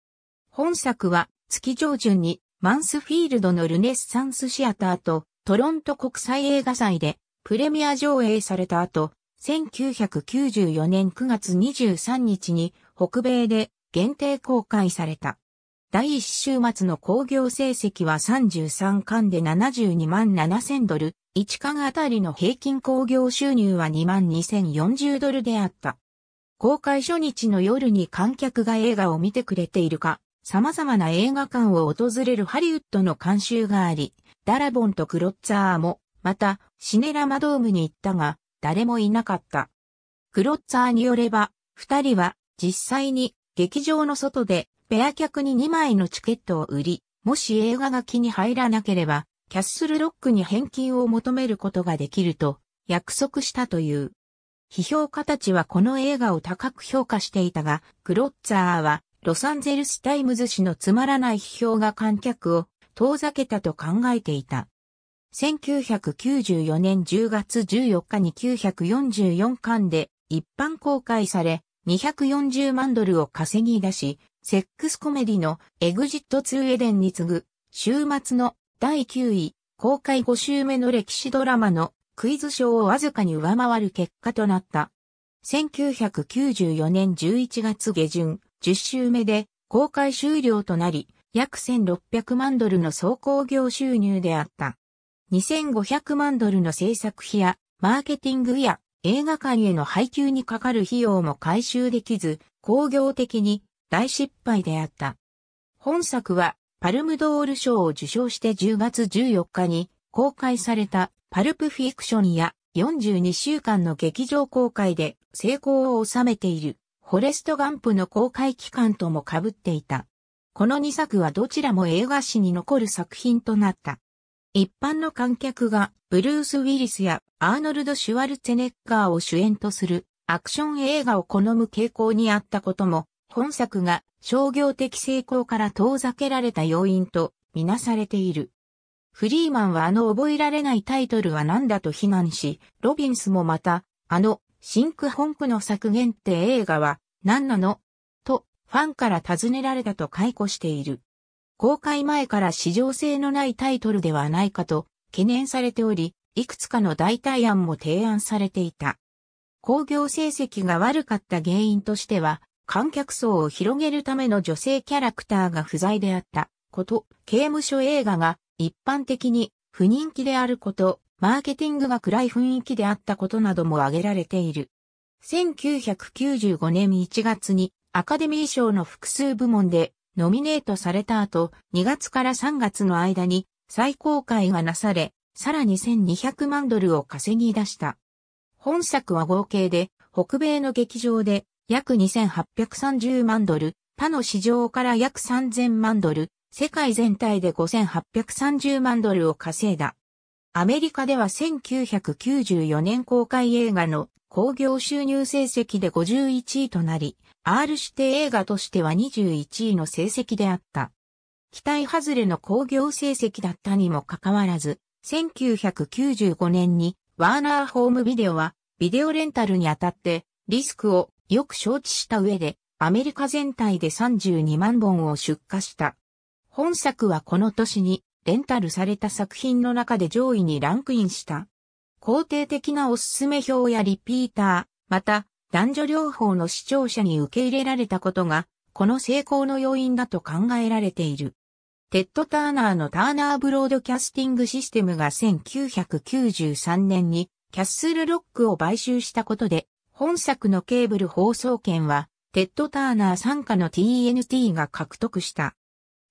本作は月上旬にマンスフィールドのルネッサンスシアターとトロント国際映画祭でプレミア上映された後、1994年9月23日に北米で限定公開された。第1週末の興行成績は33巻で72万7000ドル、1巻あたりの平均興行収入は2万2040ドルであった。公開初日の夜に観客が映画を見てくれているか、様々な映画館を訪れるハリウッドの監修があり、ダラボンとクロッツァーも、また、シネラマドームに行ったが、誰もいなかった。クロッツァーによれば、二人は、実際に、劇場の外で、ペア客に2枚のチケットを売り、もし映画が気に入らなければ、キャッスルロックに返金を求めることができると、約束したという。批評家たちはこの映画を高く評価していたが、クロッツァーはロサンゼルスタイムズ氏のつまらない批評が観客を遠ざけたと考えていた。1994年10月14日に944巻で一般公開され、240万ドルを稼ぎ出し、セックスコメディのエグジットツーエデンに次ぐ、週末の第9位、公開5週目の歴史ドラマのクイズ賞をわずかに上回る結果となった。1994年11月下旬、10週目で公開終了となり、約1600万ドルの総工業収入であった。2500万ドルの制作費や、マーケティングや映画館への配給にかかる費用も回収できず、工業的に大失敗であった。本作はパルムドール賞を受賞して10月14日に公開されたパルプフィクションや42週間の劇場公開で成功を収めている。フォレスト・ガンプの公開期間とも被っていた。この2作はどちらも映画史に残る作品となった。一般の観客がブルース・ウィリスやアーノルド・シュワルツェネッガーを主演とするアクション映画を好む傾向にあったことも、本作が商業的成功から遠ざけられた要因とみなされている。フリーマンはあの覚えられないタイトルは何だと非難し、ロビンスもまた、あのシンク本区の削減って映画は何なのとファンから尋ねられたと解雇している。公開前から市場性のないタイトルではないかと懸念されており、いくつかの代替案も提案されていた。工業成績が悪かった原因としては、観客層を広げるための女性キャラクターが不在であったこと、刑務所映画が一般的に不人気であること、マーケティングが暗い雰囲気であったことなども挙げられている。1995年1月にアカデミー賞の複数部門でノミネートされた後、2月から3月の間に再公開がなされ、さらに1200万ドルを稼ぎ出した。本作は合計で北米の劇場で約2830万ドル、他の市場から約3000万ドル、世界全体で5830万ドルを稼いだ。アメリカでは1994年公開映画の興行収入成績で51位となり、R 指定映画としては21位の成績であった。期待外れの興行成績だったにもかかわらず、1995年にワーナーホームビデオはビデオレンタルにあたってリスクをよく承知した上でアメリカ全体で32万本を出荷した。本作はこの年にレンタルされた作品の中で上位にランクインした。肯定的なおすすめ表やリピーター、また男女両方の視聴者に受け入れられたことが、この成功の要因だと考えられている。テッド・ターナーのターナーブロードキャスティングシステムが1993年にキャッスルロックを買収したことで、本作のケーブル放送権は、テッド・ターナー傘下の TNT が獲得した。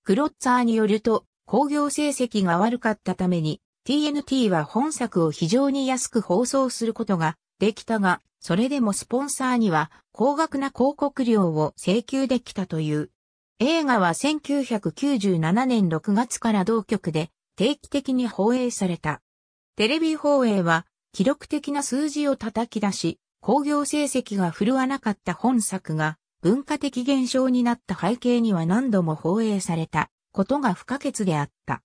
クロッツァーによると、工業成績が悪かったために TNT は本作を非常に安く放送することができたが、それでもスポンサーには高額な広告料を請求できたという。映画は1997年6月から同局で定期的に放映された。テレビ放映は記録的な数字を叩き出し、工業成績が振るわなかった本作が文化的現象になった背景には何度も放映された。ことが不可欠であった。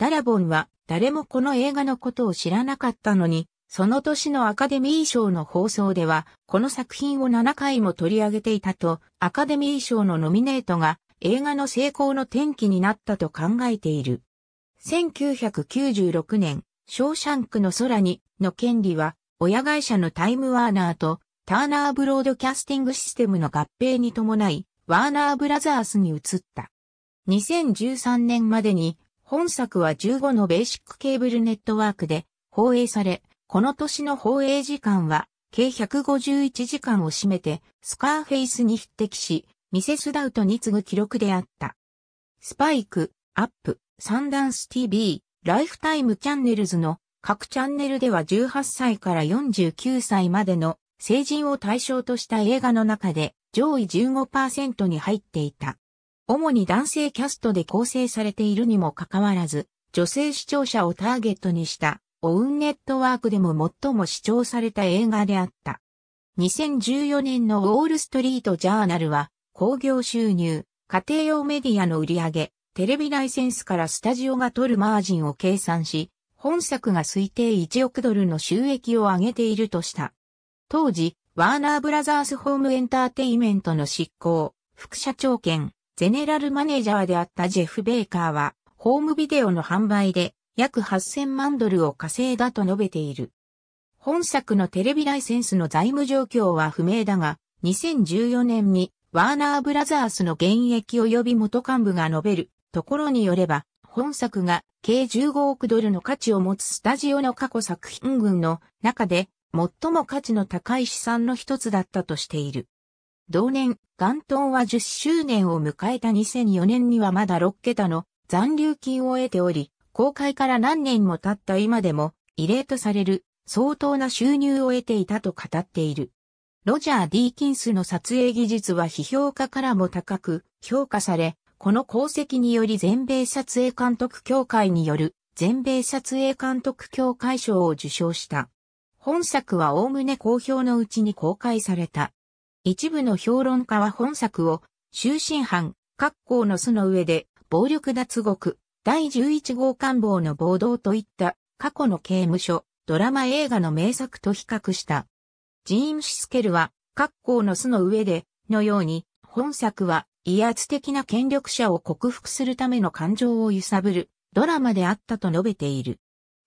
ダラボンは誰もこの映画のことを知らなかったのに、その年のアカデミー賞の放送では、この作品を7回も取り上げていたと、アカデミー賞のノミネートが映画の成功の転機になったと考えている。1996年、ショーシャンクの空にの権利は、親会社のタイムワーナーとターナーブロードキャスティングシステムの合併に伴い、ワーナーブラザースに移った。2013年までに本作は15のベーシックケーブルネットワークで放映され、この年の放映時間は計151時間を占めてスカーフェイスに匹敵し、ミセスダウトに次ぐ記録であった。スパイク、アップ、サンダンス TV、ライフタイムチャンネルズの各チャンネルでは18歳から49歳までの成人を対象とした映画の中で上位15%に入っていた。主に男性キャストで構成されているにもかかわらず、女性視聴者をターゲットにしたオウンネットワークでも最も視聴された映画であった。2014年のウォールストリートジャーナルは、興行収入、家庭用メディアの売り上げ、テレビライセンスからスタジオが取るマージンを計算し、本作が推定1億ドルの収益を上げているとした。当時、ワーナーブラザースホームエンターテイメントの執行、副社長兼ゼネラルマネージャーであったジェフ・ベイカーは、ホームビデオの販売で約8000万ドルを稼いだと述べている。本作のテレビライセンスの財務状況は不明だが、2014年にワーナーブラザースの現役及び元幹部が述べるところによれば、本作が計15億ドルの価値を持つスタジオの過去作品群の中で最も価値の高い資産の一つだったとしている。同年、元東は10周年を迎えた2004年にはまだ6桁の残留金を得ており、公開から何年も経った今でも異例とされる相当な収入を得ていたと語っている。ロジャー・ディーキンスの撮影技術は批評家からも高く評価され、この功績により全米撮影監督協会による全米撮影監督協会賞を受賞した。本作は概ね好評のうちに公開された。一部の評論家は本作を、終身犯、格好の巣の上で、暴力脱獄、第11号官房の暴動といった過去の刑務所、ドラマ映画の名作と比較した。ジーン・シスケルは、格好の巣の上で、のように、本作は威圧的な権力者を克服するための感情を揺さぶるドラマであったと述べている。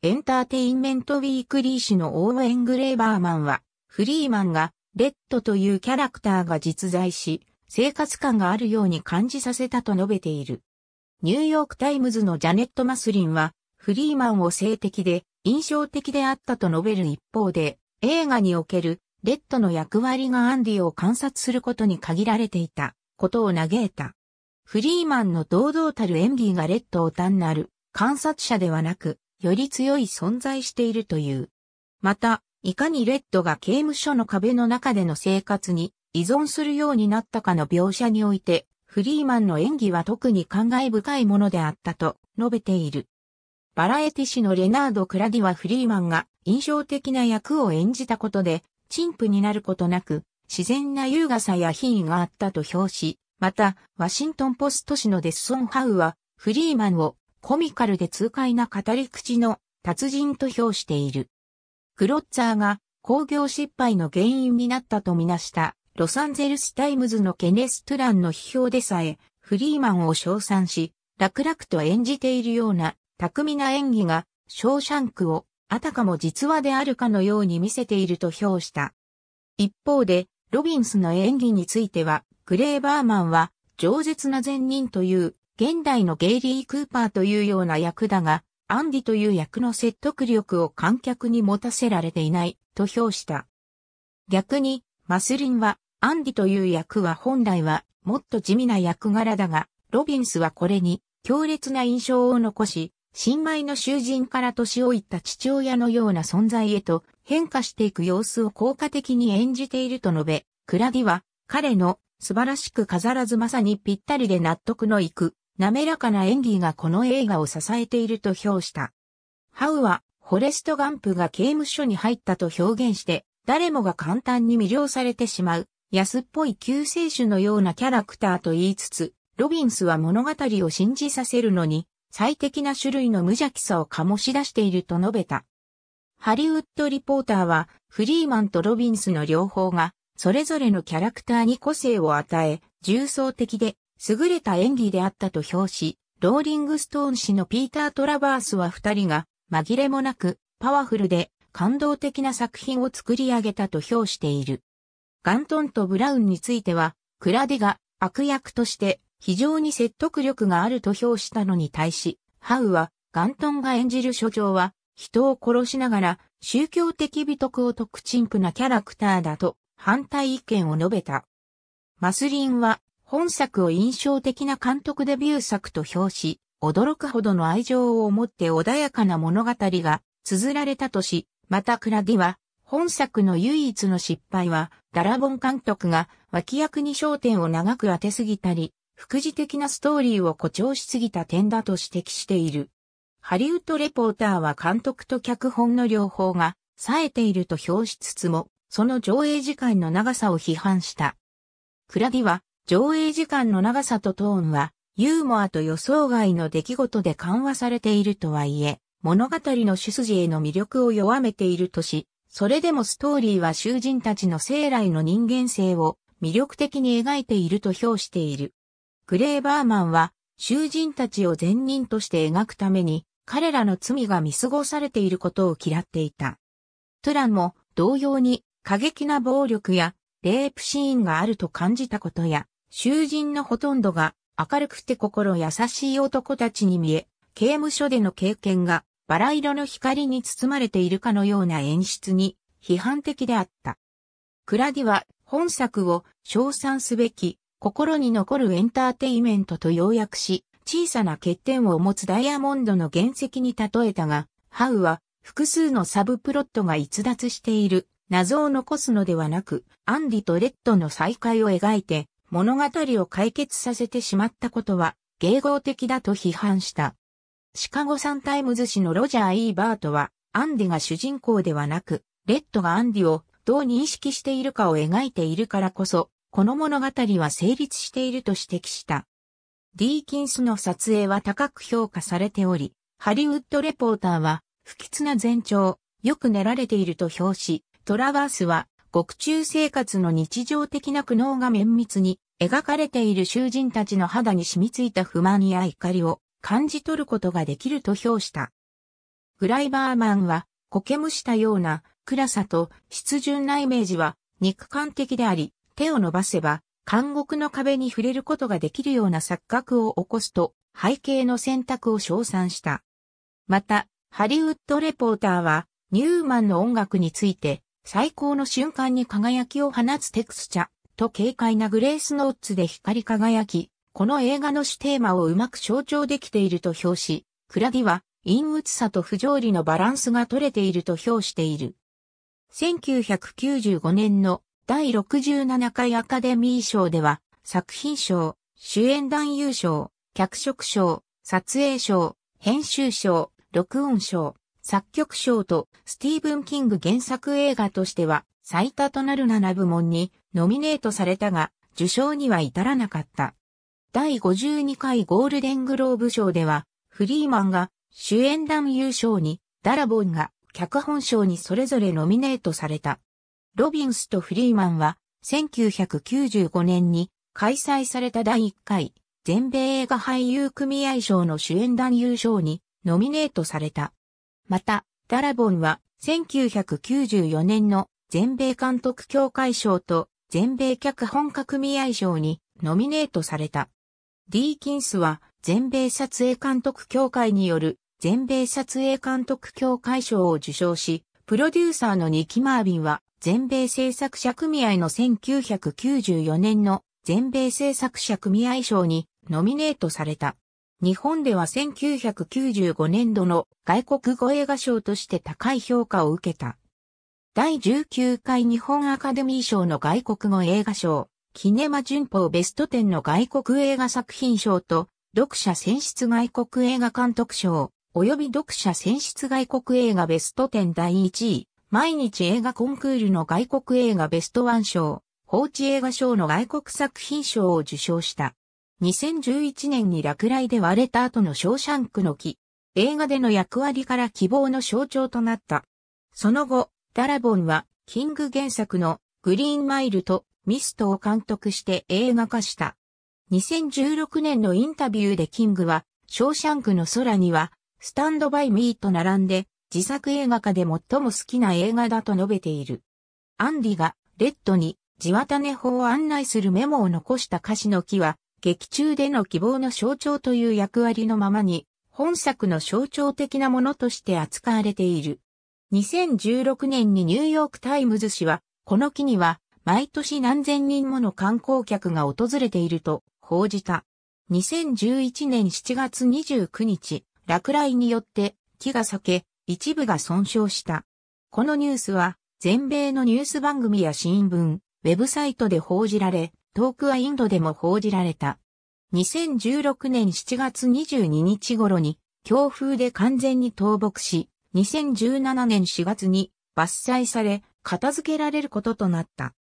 エンターテインメントウィークリー誌のオーウェン・グレーバーマンは、フリーマンがレッドというキャラクターが実在し、生活感があるように感じさせたと述べている。ニューヨークタイムズのジャネット・マスリンは、フリーマンを性的で印象的であったと述べる一方で、映画におけるレッドの役割がアンディを観察することに限られていたことを嘆いた。フリーマンの堂々たる演技がレッドを単なる観察者ではなく、より強い存在しているという。また、いかにレッドが刑務所の壁の中での生活に依存するようになったかの描写において、フリーマンの演技は特に感慨深いものであったと述べている。バラエティ氏のレナード・クラディはフリーマンが印象的な役を演じたことで、陳腐になることなく、自然な優雅さや品位があったと評し、また、ワシントンポスト紙のデッソンハウは、フリーマンをコミカルで痛快な語り口の達人と評している。クロッツァーが工業失敗の原因になったとみなしたロサンゼルスタイムズのケネス・トランの批評でさえフリーマンを称賛し、楽々と演じているような巧みな演技がショーシャンクをあたかも実話であるかのように見せていると評した。一方で、ロビンスの演技については、クレーバーマンは、饒舌な善人という、現代のゲイリー・クーパーというような役だが、アンディという役の説得力を観客に持たせられていないと評した。逆に、マスリンは、アンディという役は本来はもっと地味な役柄だが、ロビンスはこれに強烈な印象を残し、新米の囚人から年老いた父親のような存在へと変化していく様子を効果的に演じていると述べ、クラディは彼の素晴らしく飾らずまさにぴったりで納得のいく滑らかな演技がこの映画を支えていると評した。ハウは、フォレストガンプが刑務所に入ったと表現して、誰もが簡単に魅了されてしまう、安っぽい救世主のようなキャラクターと言いつつ、ロビンスは物語を信じさせるのに、最適な種類の無邪気さを醸し出していると述べた。ハリウッドリポーターは、フリーマンとロビンスの両方が、それぞれのキャラクターに個性を与え、重層的で優れた演技であったと評し、ローリングストーン氏のピーター・トラバースは二人が紛れもなくパワフルで感動的な作品を作り上げたと評している。ガントンとブラウンについては、クラディが悪役として非常に説得力があると評したのに対し、ハウはガントンが演じる所長は人を殺しながら宗教的美徳を特陳腐なキャラクターだと反対意見を述べた。マスリンは本作を印象的な監督デビュー作と評し、驚くほどの愛情を持って穏やかな物語が綴られたとし、またクラディは、本作の唯一の失敗は、ダラボン監督が脇役に焦点を長く当てすぎたり、副次的なストーリーを誇張しすぎた点だと指摘している。ハリウッドレポーターは監督と脚本の両方が冴えていると評しつつも、その上映時間の長さを批判した。クラディは上映時間の長さとトーンは、ユーモアと予想外の出来事で緩和されているとはいえ、物語の主筋への魅力を弱めているとし、それでもストーリーは囚人たちの生来の人間性を魅力的に描いていると評している。グレーバーマンは、囚人たちを善人として描くために、彼らの罪が見過ごされていることを嫌っていた。トゥランも同様に過激な暴力やレイプシーンがあると感じたことや、囚人のほとんどが明るくて心優しい男たちに見え、刑務所での経験がバラ色の光に包まれているかのような演出に批判的であった。クラディは本作を称賛すべき心に残るエンターテイメントと要約し、小さな欠点を持つダイヤモンドの原石に例えたが、ハウは複数のサブプロットが逸脱している謎を残すのではなく、アンディとレッドの再会を描いて、物語を解決させてしまったことは、迎合的だと批判した。シカゴサンタイムズ氏のロジャー・イーバートは、アンディが主人公ではなく、レッドがアンディをどう認識しているかを描いているからこそ、この物語は成立していると指摘した。ディーキンスの撮影は高く評価されており、ハリウッドレポーターは、不吉な前兆、よく練られていると評し、トラバースは、獄中生活の日常的な苦悩が綿密に描かれている囚人たちの肌に染みついた不満や怒りを感じ取ることができると評した。グライバーマンは、苔むしたような暗さと湿潤なイメージは肉感的であり、手を伸ばせば監獄の壁に触れることができるような錯覚を起こすと背景の選択を称賛した。また、ハリウッドレポーターはニューマンの音楽について最高の瞬間に輝きを放つテクスチャと軽快なグレースノーツで光り輝き、この映画の主テーマをうまく象徴できていると評し、クラディは陰鬱さと不条理のバランスが取れていると評している。1995年の第67回アカデミー賞では、作品賞、主演男優賞、脚色賞、撮影賞、編集賞、録音賞、作曲賞とスティーブン・キング原作映画としては最多となる7部門にノミネートされたが受賞には至らなかった。第52回ゴールデングローブ賞ではフリーマンが主演男優賞にダラボンが脚本賞にそれぞれノミネートされた。ロビンスとフリーマンは1995年に開催された第1回全米映画俳優組合賞の主演男優賞にノミネートされた。また、ダラボンは1994年の全米監督協会賞と全米脚本家組合賞にノミネートされた。ディーキンスは全米撮影監督協会による全米撮影監督協会賞を受賞し、プロデューサーのニキ・マービンは全米制作者組合の1994年の全米制作者組合賞にノミネートされた。日本では1995年度の外国語映画賞として高い評価を受けた。第19回日本アカデミー賞の外国語映画賞、キネマ旬報ベスト10の外国映画作品賞と、読者選出外国映画監督賞、及び読者選出外国映画ベスト10第1位、毎日映画コンクールの外国映画ベストワン賞、放置映画賞の外国作品賞を受賞した。2011年に落雷で割れた後のショーシャンクの木。映画での役割から希望の象徴となった。その後、ダラボンは、キング原作のグリーンマイルとミストを監督して映画化した。2016年のインタビューでキングは、ショーシャンクの空には、スタンドバイミーと並んで、自作映画化で最も好きな映画だと述べている。アンディが、レッドに、地渡ね法を案内するメモを残した歌詞の木は、劇中での希望の象徴という役割のままに、本作の象徴的なものとして扱われている。2016年にニューヨークタイムズ紙は、この木には、毎年何千人もの観光客が訪れていると報じた。2011年7月29日、落雷によって木が裂け、一部が損傷した。このニュースは、全米のニュース番組や新聞、ウェブサイトで報じられ、遠くはインドでも報じられた。2016年7月22日頃に強風で完全に倒木し、2017年4月に伐採され、片付けられることとなった。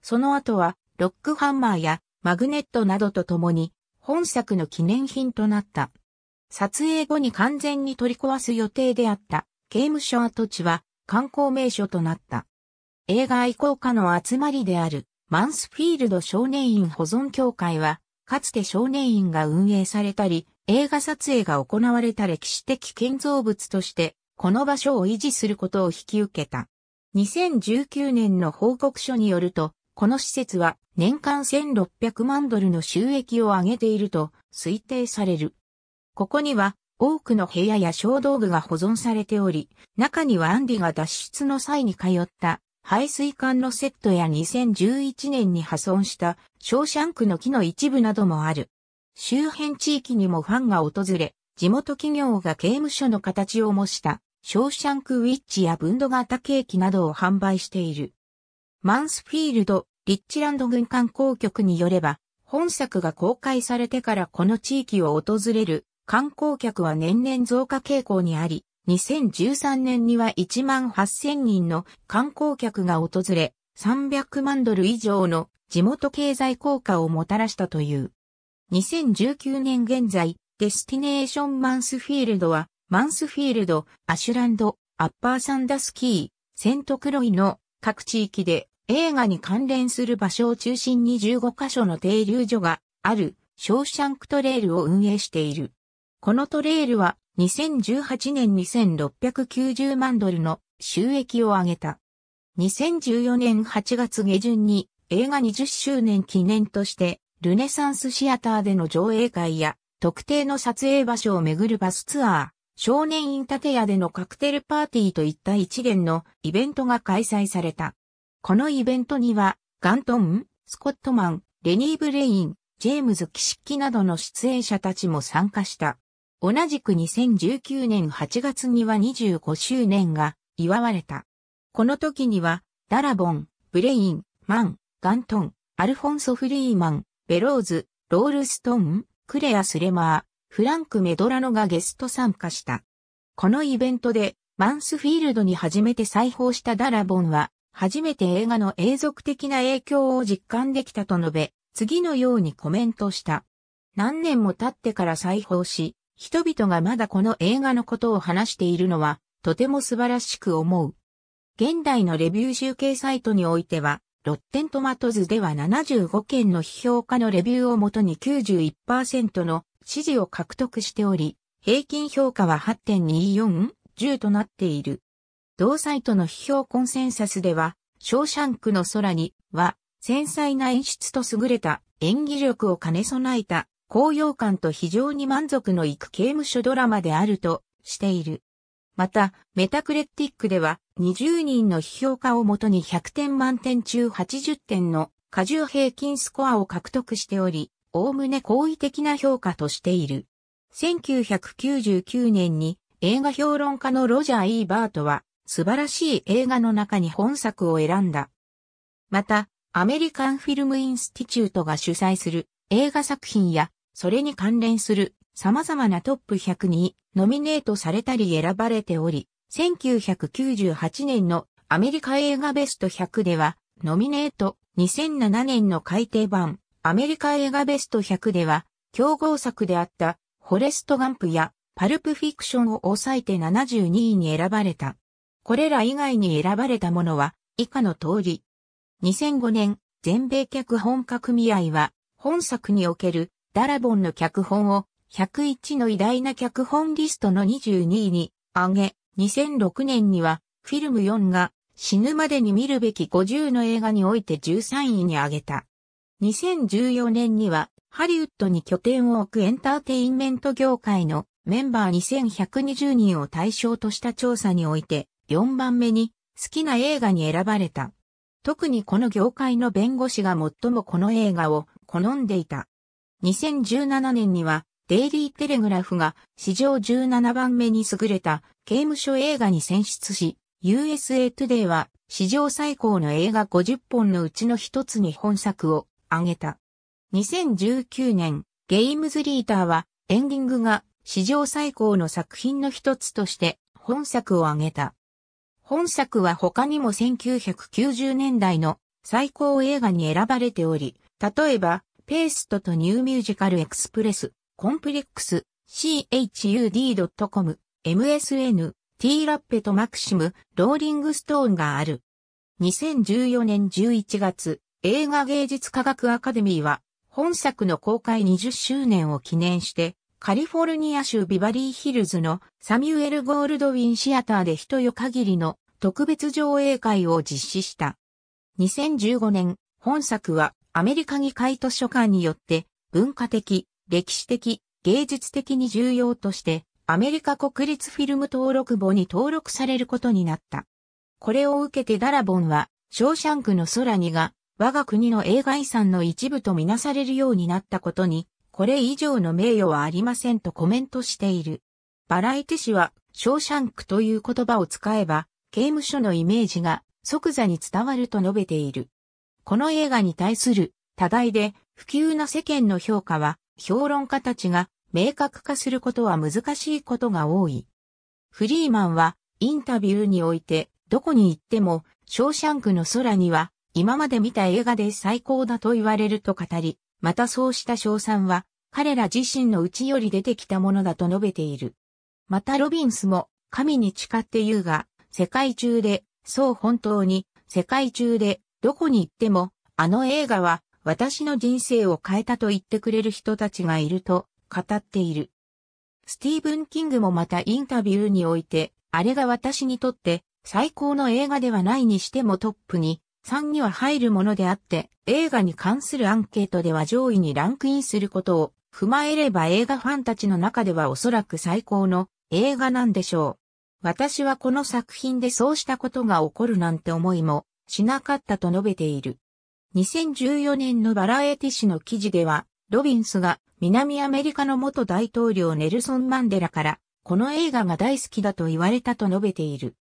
その後は、ロックハンマーやマグネットなどと共に、本作の記念品となった。撮影後に完全に取り壊す予定であった刑務所跡地は観光名所となった。映画愛好家の集まりであるマンスフィールド少年院保存協会は、かつて少年院が運営されたり、映画撮影が行われた歴史的建造物として、この場所を維持することを引き受けた。2019年の報告書によると、この施設は年間1600万ドルの収益を上げていると推定される。ここには多くの部屋や小道具が保存されており、中にはアンディが脱出の際に通った排水管のセットや2011年に破損したショーシャンクの木の一部などもある。周辺地域にもファンが訪れ、地元企業が刑務所の形を模したショーシャンクウィッチやブンド型ケーキなどを販売している。マンスフィールド、リッチランド軍観光局によれば、本作が公開されてからこの地域を訪れる観光客は年々増加傾向にあり、2013年には1万8000人の観光客が訪れ、300万ドル以上の地元経済効果をもたらしたという。2019年現在、デスティネーションマンスフィールドは、マンスフィールド、アシュランド、アッパーサンダスキー、セントクロイの各地域で映画に関連する場所を中心に15カ所の停留所があるショーシャンクトレールを運営している。このトレールは2018年2690万ドルの収益を上げた。2014年8月下旬に映画20周年記念としてルネサンスシアターでの上映会や特定の撮影場所を巡るバスツアー、少年院建屋でのカクテルパーティーといった一連のイベントが開催された。このイベントにはガントン、スコットマン、レニー・ブレイン、ジェームズ・キシッキなどの出演者たちも参加した。同じく2019年8月には25周年が祝われた。この時には、ダラボン、ブレイン、マン、ガントン、アルフォンソ・フリーマン、ベローズ、ロールストーン、クレア・スレマー、フランク・メドラノがゲスト参加した。このイベントで、マンスフィールドに初めて再訪したダラボンは、初めて映画の永続的な影響を実感できたと述べ、次のようにコメントした。何年も経ってから再訪し、人々がまだこの映画のことを話しているのは、とても素晴らしく思う。現代のレビュー集計サイトにおいては、ロッテントマトズでは75件の批評家のレビューをもとに91%の支持を獲得しており、平均評価は8.24、10となっている。同サイトの批評コンセンサスでは、ショーシャンクの空には、繊細な演出と優れた演技力を兼ね備えた高揚感と非常に満足のいく刑務所ドラマであるとしている。また、メタクレティックでは20人の批評家をもとに100点満点中80点の過重平均スコアを獲得しており、おおむね好意的な評価としている。1999年に映画評論家のロジャー・イーバートは素晴らしい映画の中に本作を選んだ。また、アメリカンフィルムインスティチュートが主催する映画作品やそれに関連する様々なトップ100にノミネートされたり選ばれており、1998年のアメリカ映画ベスト100では、ノミネート2007年の改訂版アメリカ映画ベスト100では、競合作であったフォレストガンプやパルプフィクションを抑えて72位に選ばれた。これら以外に選ばれたものは以下の通り。2005年、全米脚本家組合は本作におけるダラボンの脚本を101の偉大な脚本リストの22位に上げ、2006年にはフィルム4が死ぬまでに見るべき50の映画において13位に上げた。2014年にはハリウッドに拠点を置くエンターテインメント業界のメンバー2120人を対象とした調査において4番目に好きな映画に選ばれた。特にこの業界の弁護士が最もこの映画を好んでいた。2017年には、デイリー・テレグラフが史上17番目に優れた刑務所映画に選出し、USA トゥデイは史上最高の映画50本のうちの一つに本作を挙げた。2019年、ゲームズリーターはエンディングが史上最高の作品の一つとして本作を挙げた。本作は他にも1990年代の最高映画に選ばれており、例えばペーストとニューミュージカルエクスプレス、コンプレックス、chud.com、msn、t ラッペとマクシム、ローリングストーンがある。2014年11月、映画芸術科学アカデミーは、本作の公開20周年を記念して、カリフォルニア州ビバリーヒルズのサミュエル・ゴールドウィンシアターで一夜限りの特別上映会を実施した。2015年、本作はアメリカ議会図書館によって文化的、歴史的、芸術的に重要としてアメリカ国立フィルム登録簿に登録されることになった。これを受けてダラボンは、ショーシャンクの空にが我が国の映画遺産の一部とみなされるようになったことに、これ以上の名誉はありませんとコメントしている。バラエティ氏は、ショーシャンクという言葉を使えば、刑務所のイメージが即座に伝わると述べている。この映画に対する多大で普及な世間の評価は評論家たちが明確化することは難しいことが多い。フリーマンはインタビューにおいてどこに行ってもショーシャンクの空には今まで見た映画で最高だと言われると語り、またそうした賞賛は彼ら自身のうちより出てきたものだと述べている。またロビンスも神に誓って言うが、世界中で、そう本当に、世界中でどこに行っても、あの映画は私の人生を変えたと言ってくれる人たちがいると語っている。スティーブン・キングもまたインタビューにおいて、あれが私にとって最高の映画ではないにしてもトップに3には入るものであって、映画に関するアンケートでは上位にランクインすることを踏まえれば映画ファンたちの中ではおそらく最高の映画なんでしょう。私はこの作品でそうしたことが起こるなんて思いもしなかったと述べている。2014年のバラエティ誌の記事では、ロビンスが南アメリカの元大統領ネルソン・マンデラから、この映画が大好きだと言われたと述べている。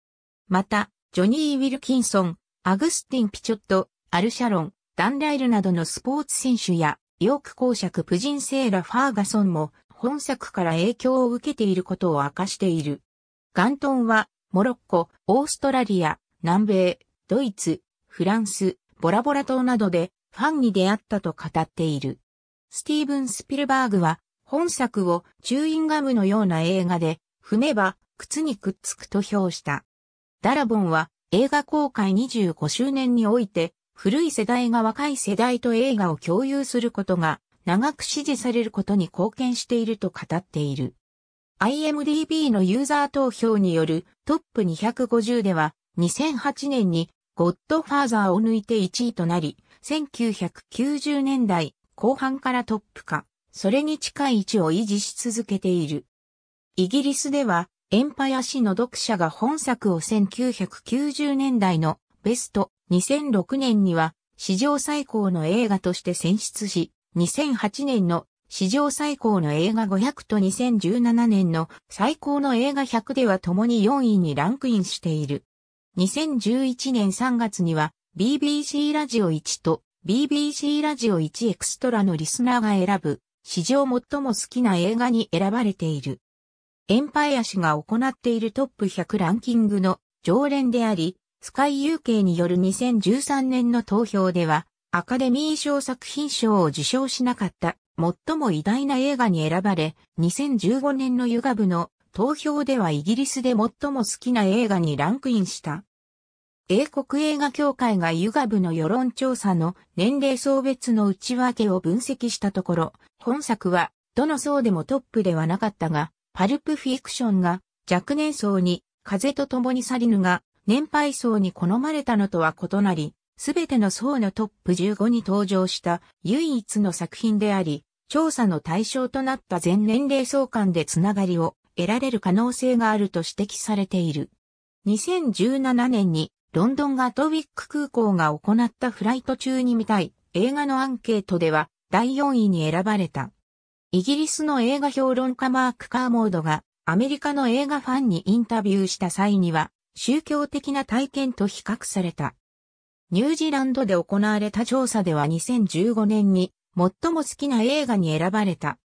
また、ジョニー・ウィルキンソン、アグスティン・ピチョット、アルシャロン、ダンライルなどのスポーツ選手や、ヨーク公爵プジンセーラ・ファーガソンも、本作から影響を受けていることを明かしている。ガントンは、モロッコ、オーストラリア、南米、ドイツ、フランス、ボラボラ島などでファンに出会ったと語っている。スティーブン・スピルバーグは本作をチューインガムのような映画で踏めば靴にくっつくと評した。ダラボンは映画公開25周年において古い世代が若い世代と映画を共有することが長く支持されることに貢献していると語っている。IMDB のユーザー投票によるトップ250では2008年にゴッドファーザーを抜いて1位となり、1990年代後半からトップか、それに近い位置を維持し続けている。イギリスでは、エンパイアの読者が本作を1990年代のベスト2006年には史上最高の映画として選出し、2008年の史上最高の映画500と2017年の最高の映画100では共に4位にランクインしている。2011年3月には BBC ラジオ1と BBC ラジオ1エクストラのリスナーが選ぶ史上最も好きな映画に選ばれている。エンパイア氏が行っているトップ100ランキングの常連であり、スカイ UK による2013年の投票では、アカデミー賞作品賞を受賞しなかった最も偉大な映画に選ばれ、2015年のユガブの投票ではイギリスで最も好きな映画にランクインした。英国映画協会がユガブの世論調査の年齢層別の内訳を分析したところ、本作はどの層でもトップではなかったが、パルプフィクションが若年層に風と共に去りぬが年配層に好まれたのとは異なり、すべての層のトップ15に登場した唯一の作品であり、調査の対象となった全年齢層間でつながりを得られる可能性があると指摘されている。2017年にロンドンガトウィック空港が行ったフライト中に見たい映画のアンケートでは第4位に選ばれた。イギリスの映画評論家マーク・カーモードがアメリカの映画ファンにインタビューした際には宗教的な体験と比較された。ニュージーランドで行われた調査では2015年に最も好きな映画に選ばれた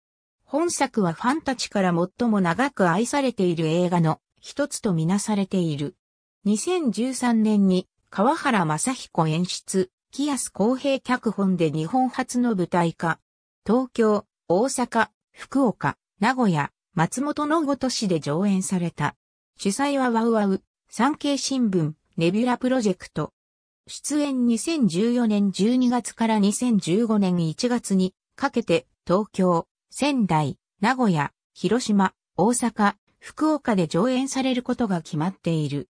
本作はファンたちから最も長く愛されている映画の一つとみなされている。2013年に川原正彦演出、木安公平脚本で日本初の舞台化。東京、大阪、福岡、名古屋、松本のご都市で上演された。主催はワウワウ、産経新聞、ネビュラプロジェクト。出演2014年12月から2015年1月にかけて東京、仙台、名古屋、広島、大阪、福岡で上演されることが決まっている。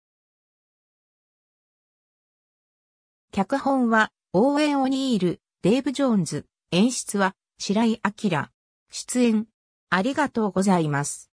脚本は、オーウェン・オニール、デイブ・ジョーンズ、演出は、白井明。出演、ありがとうございます。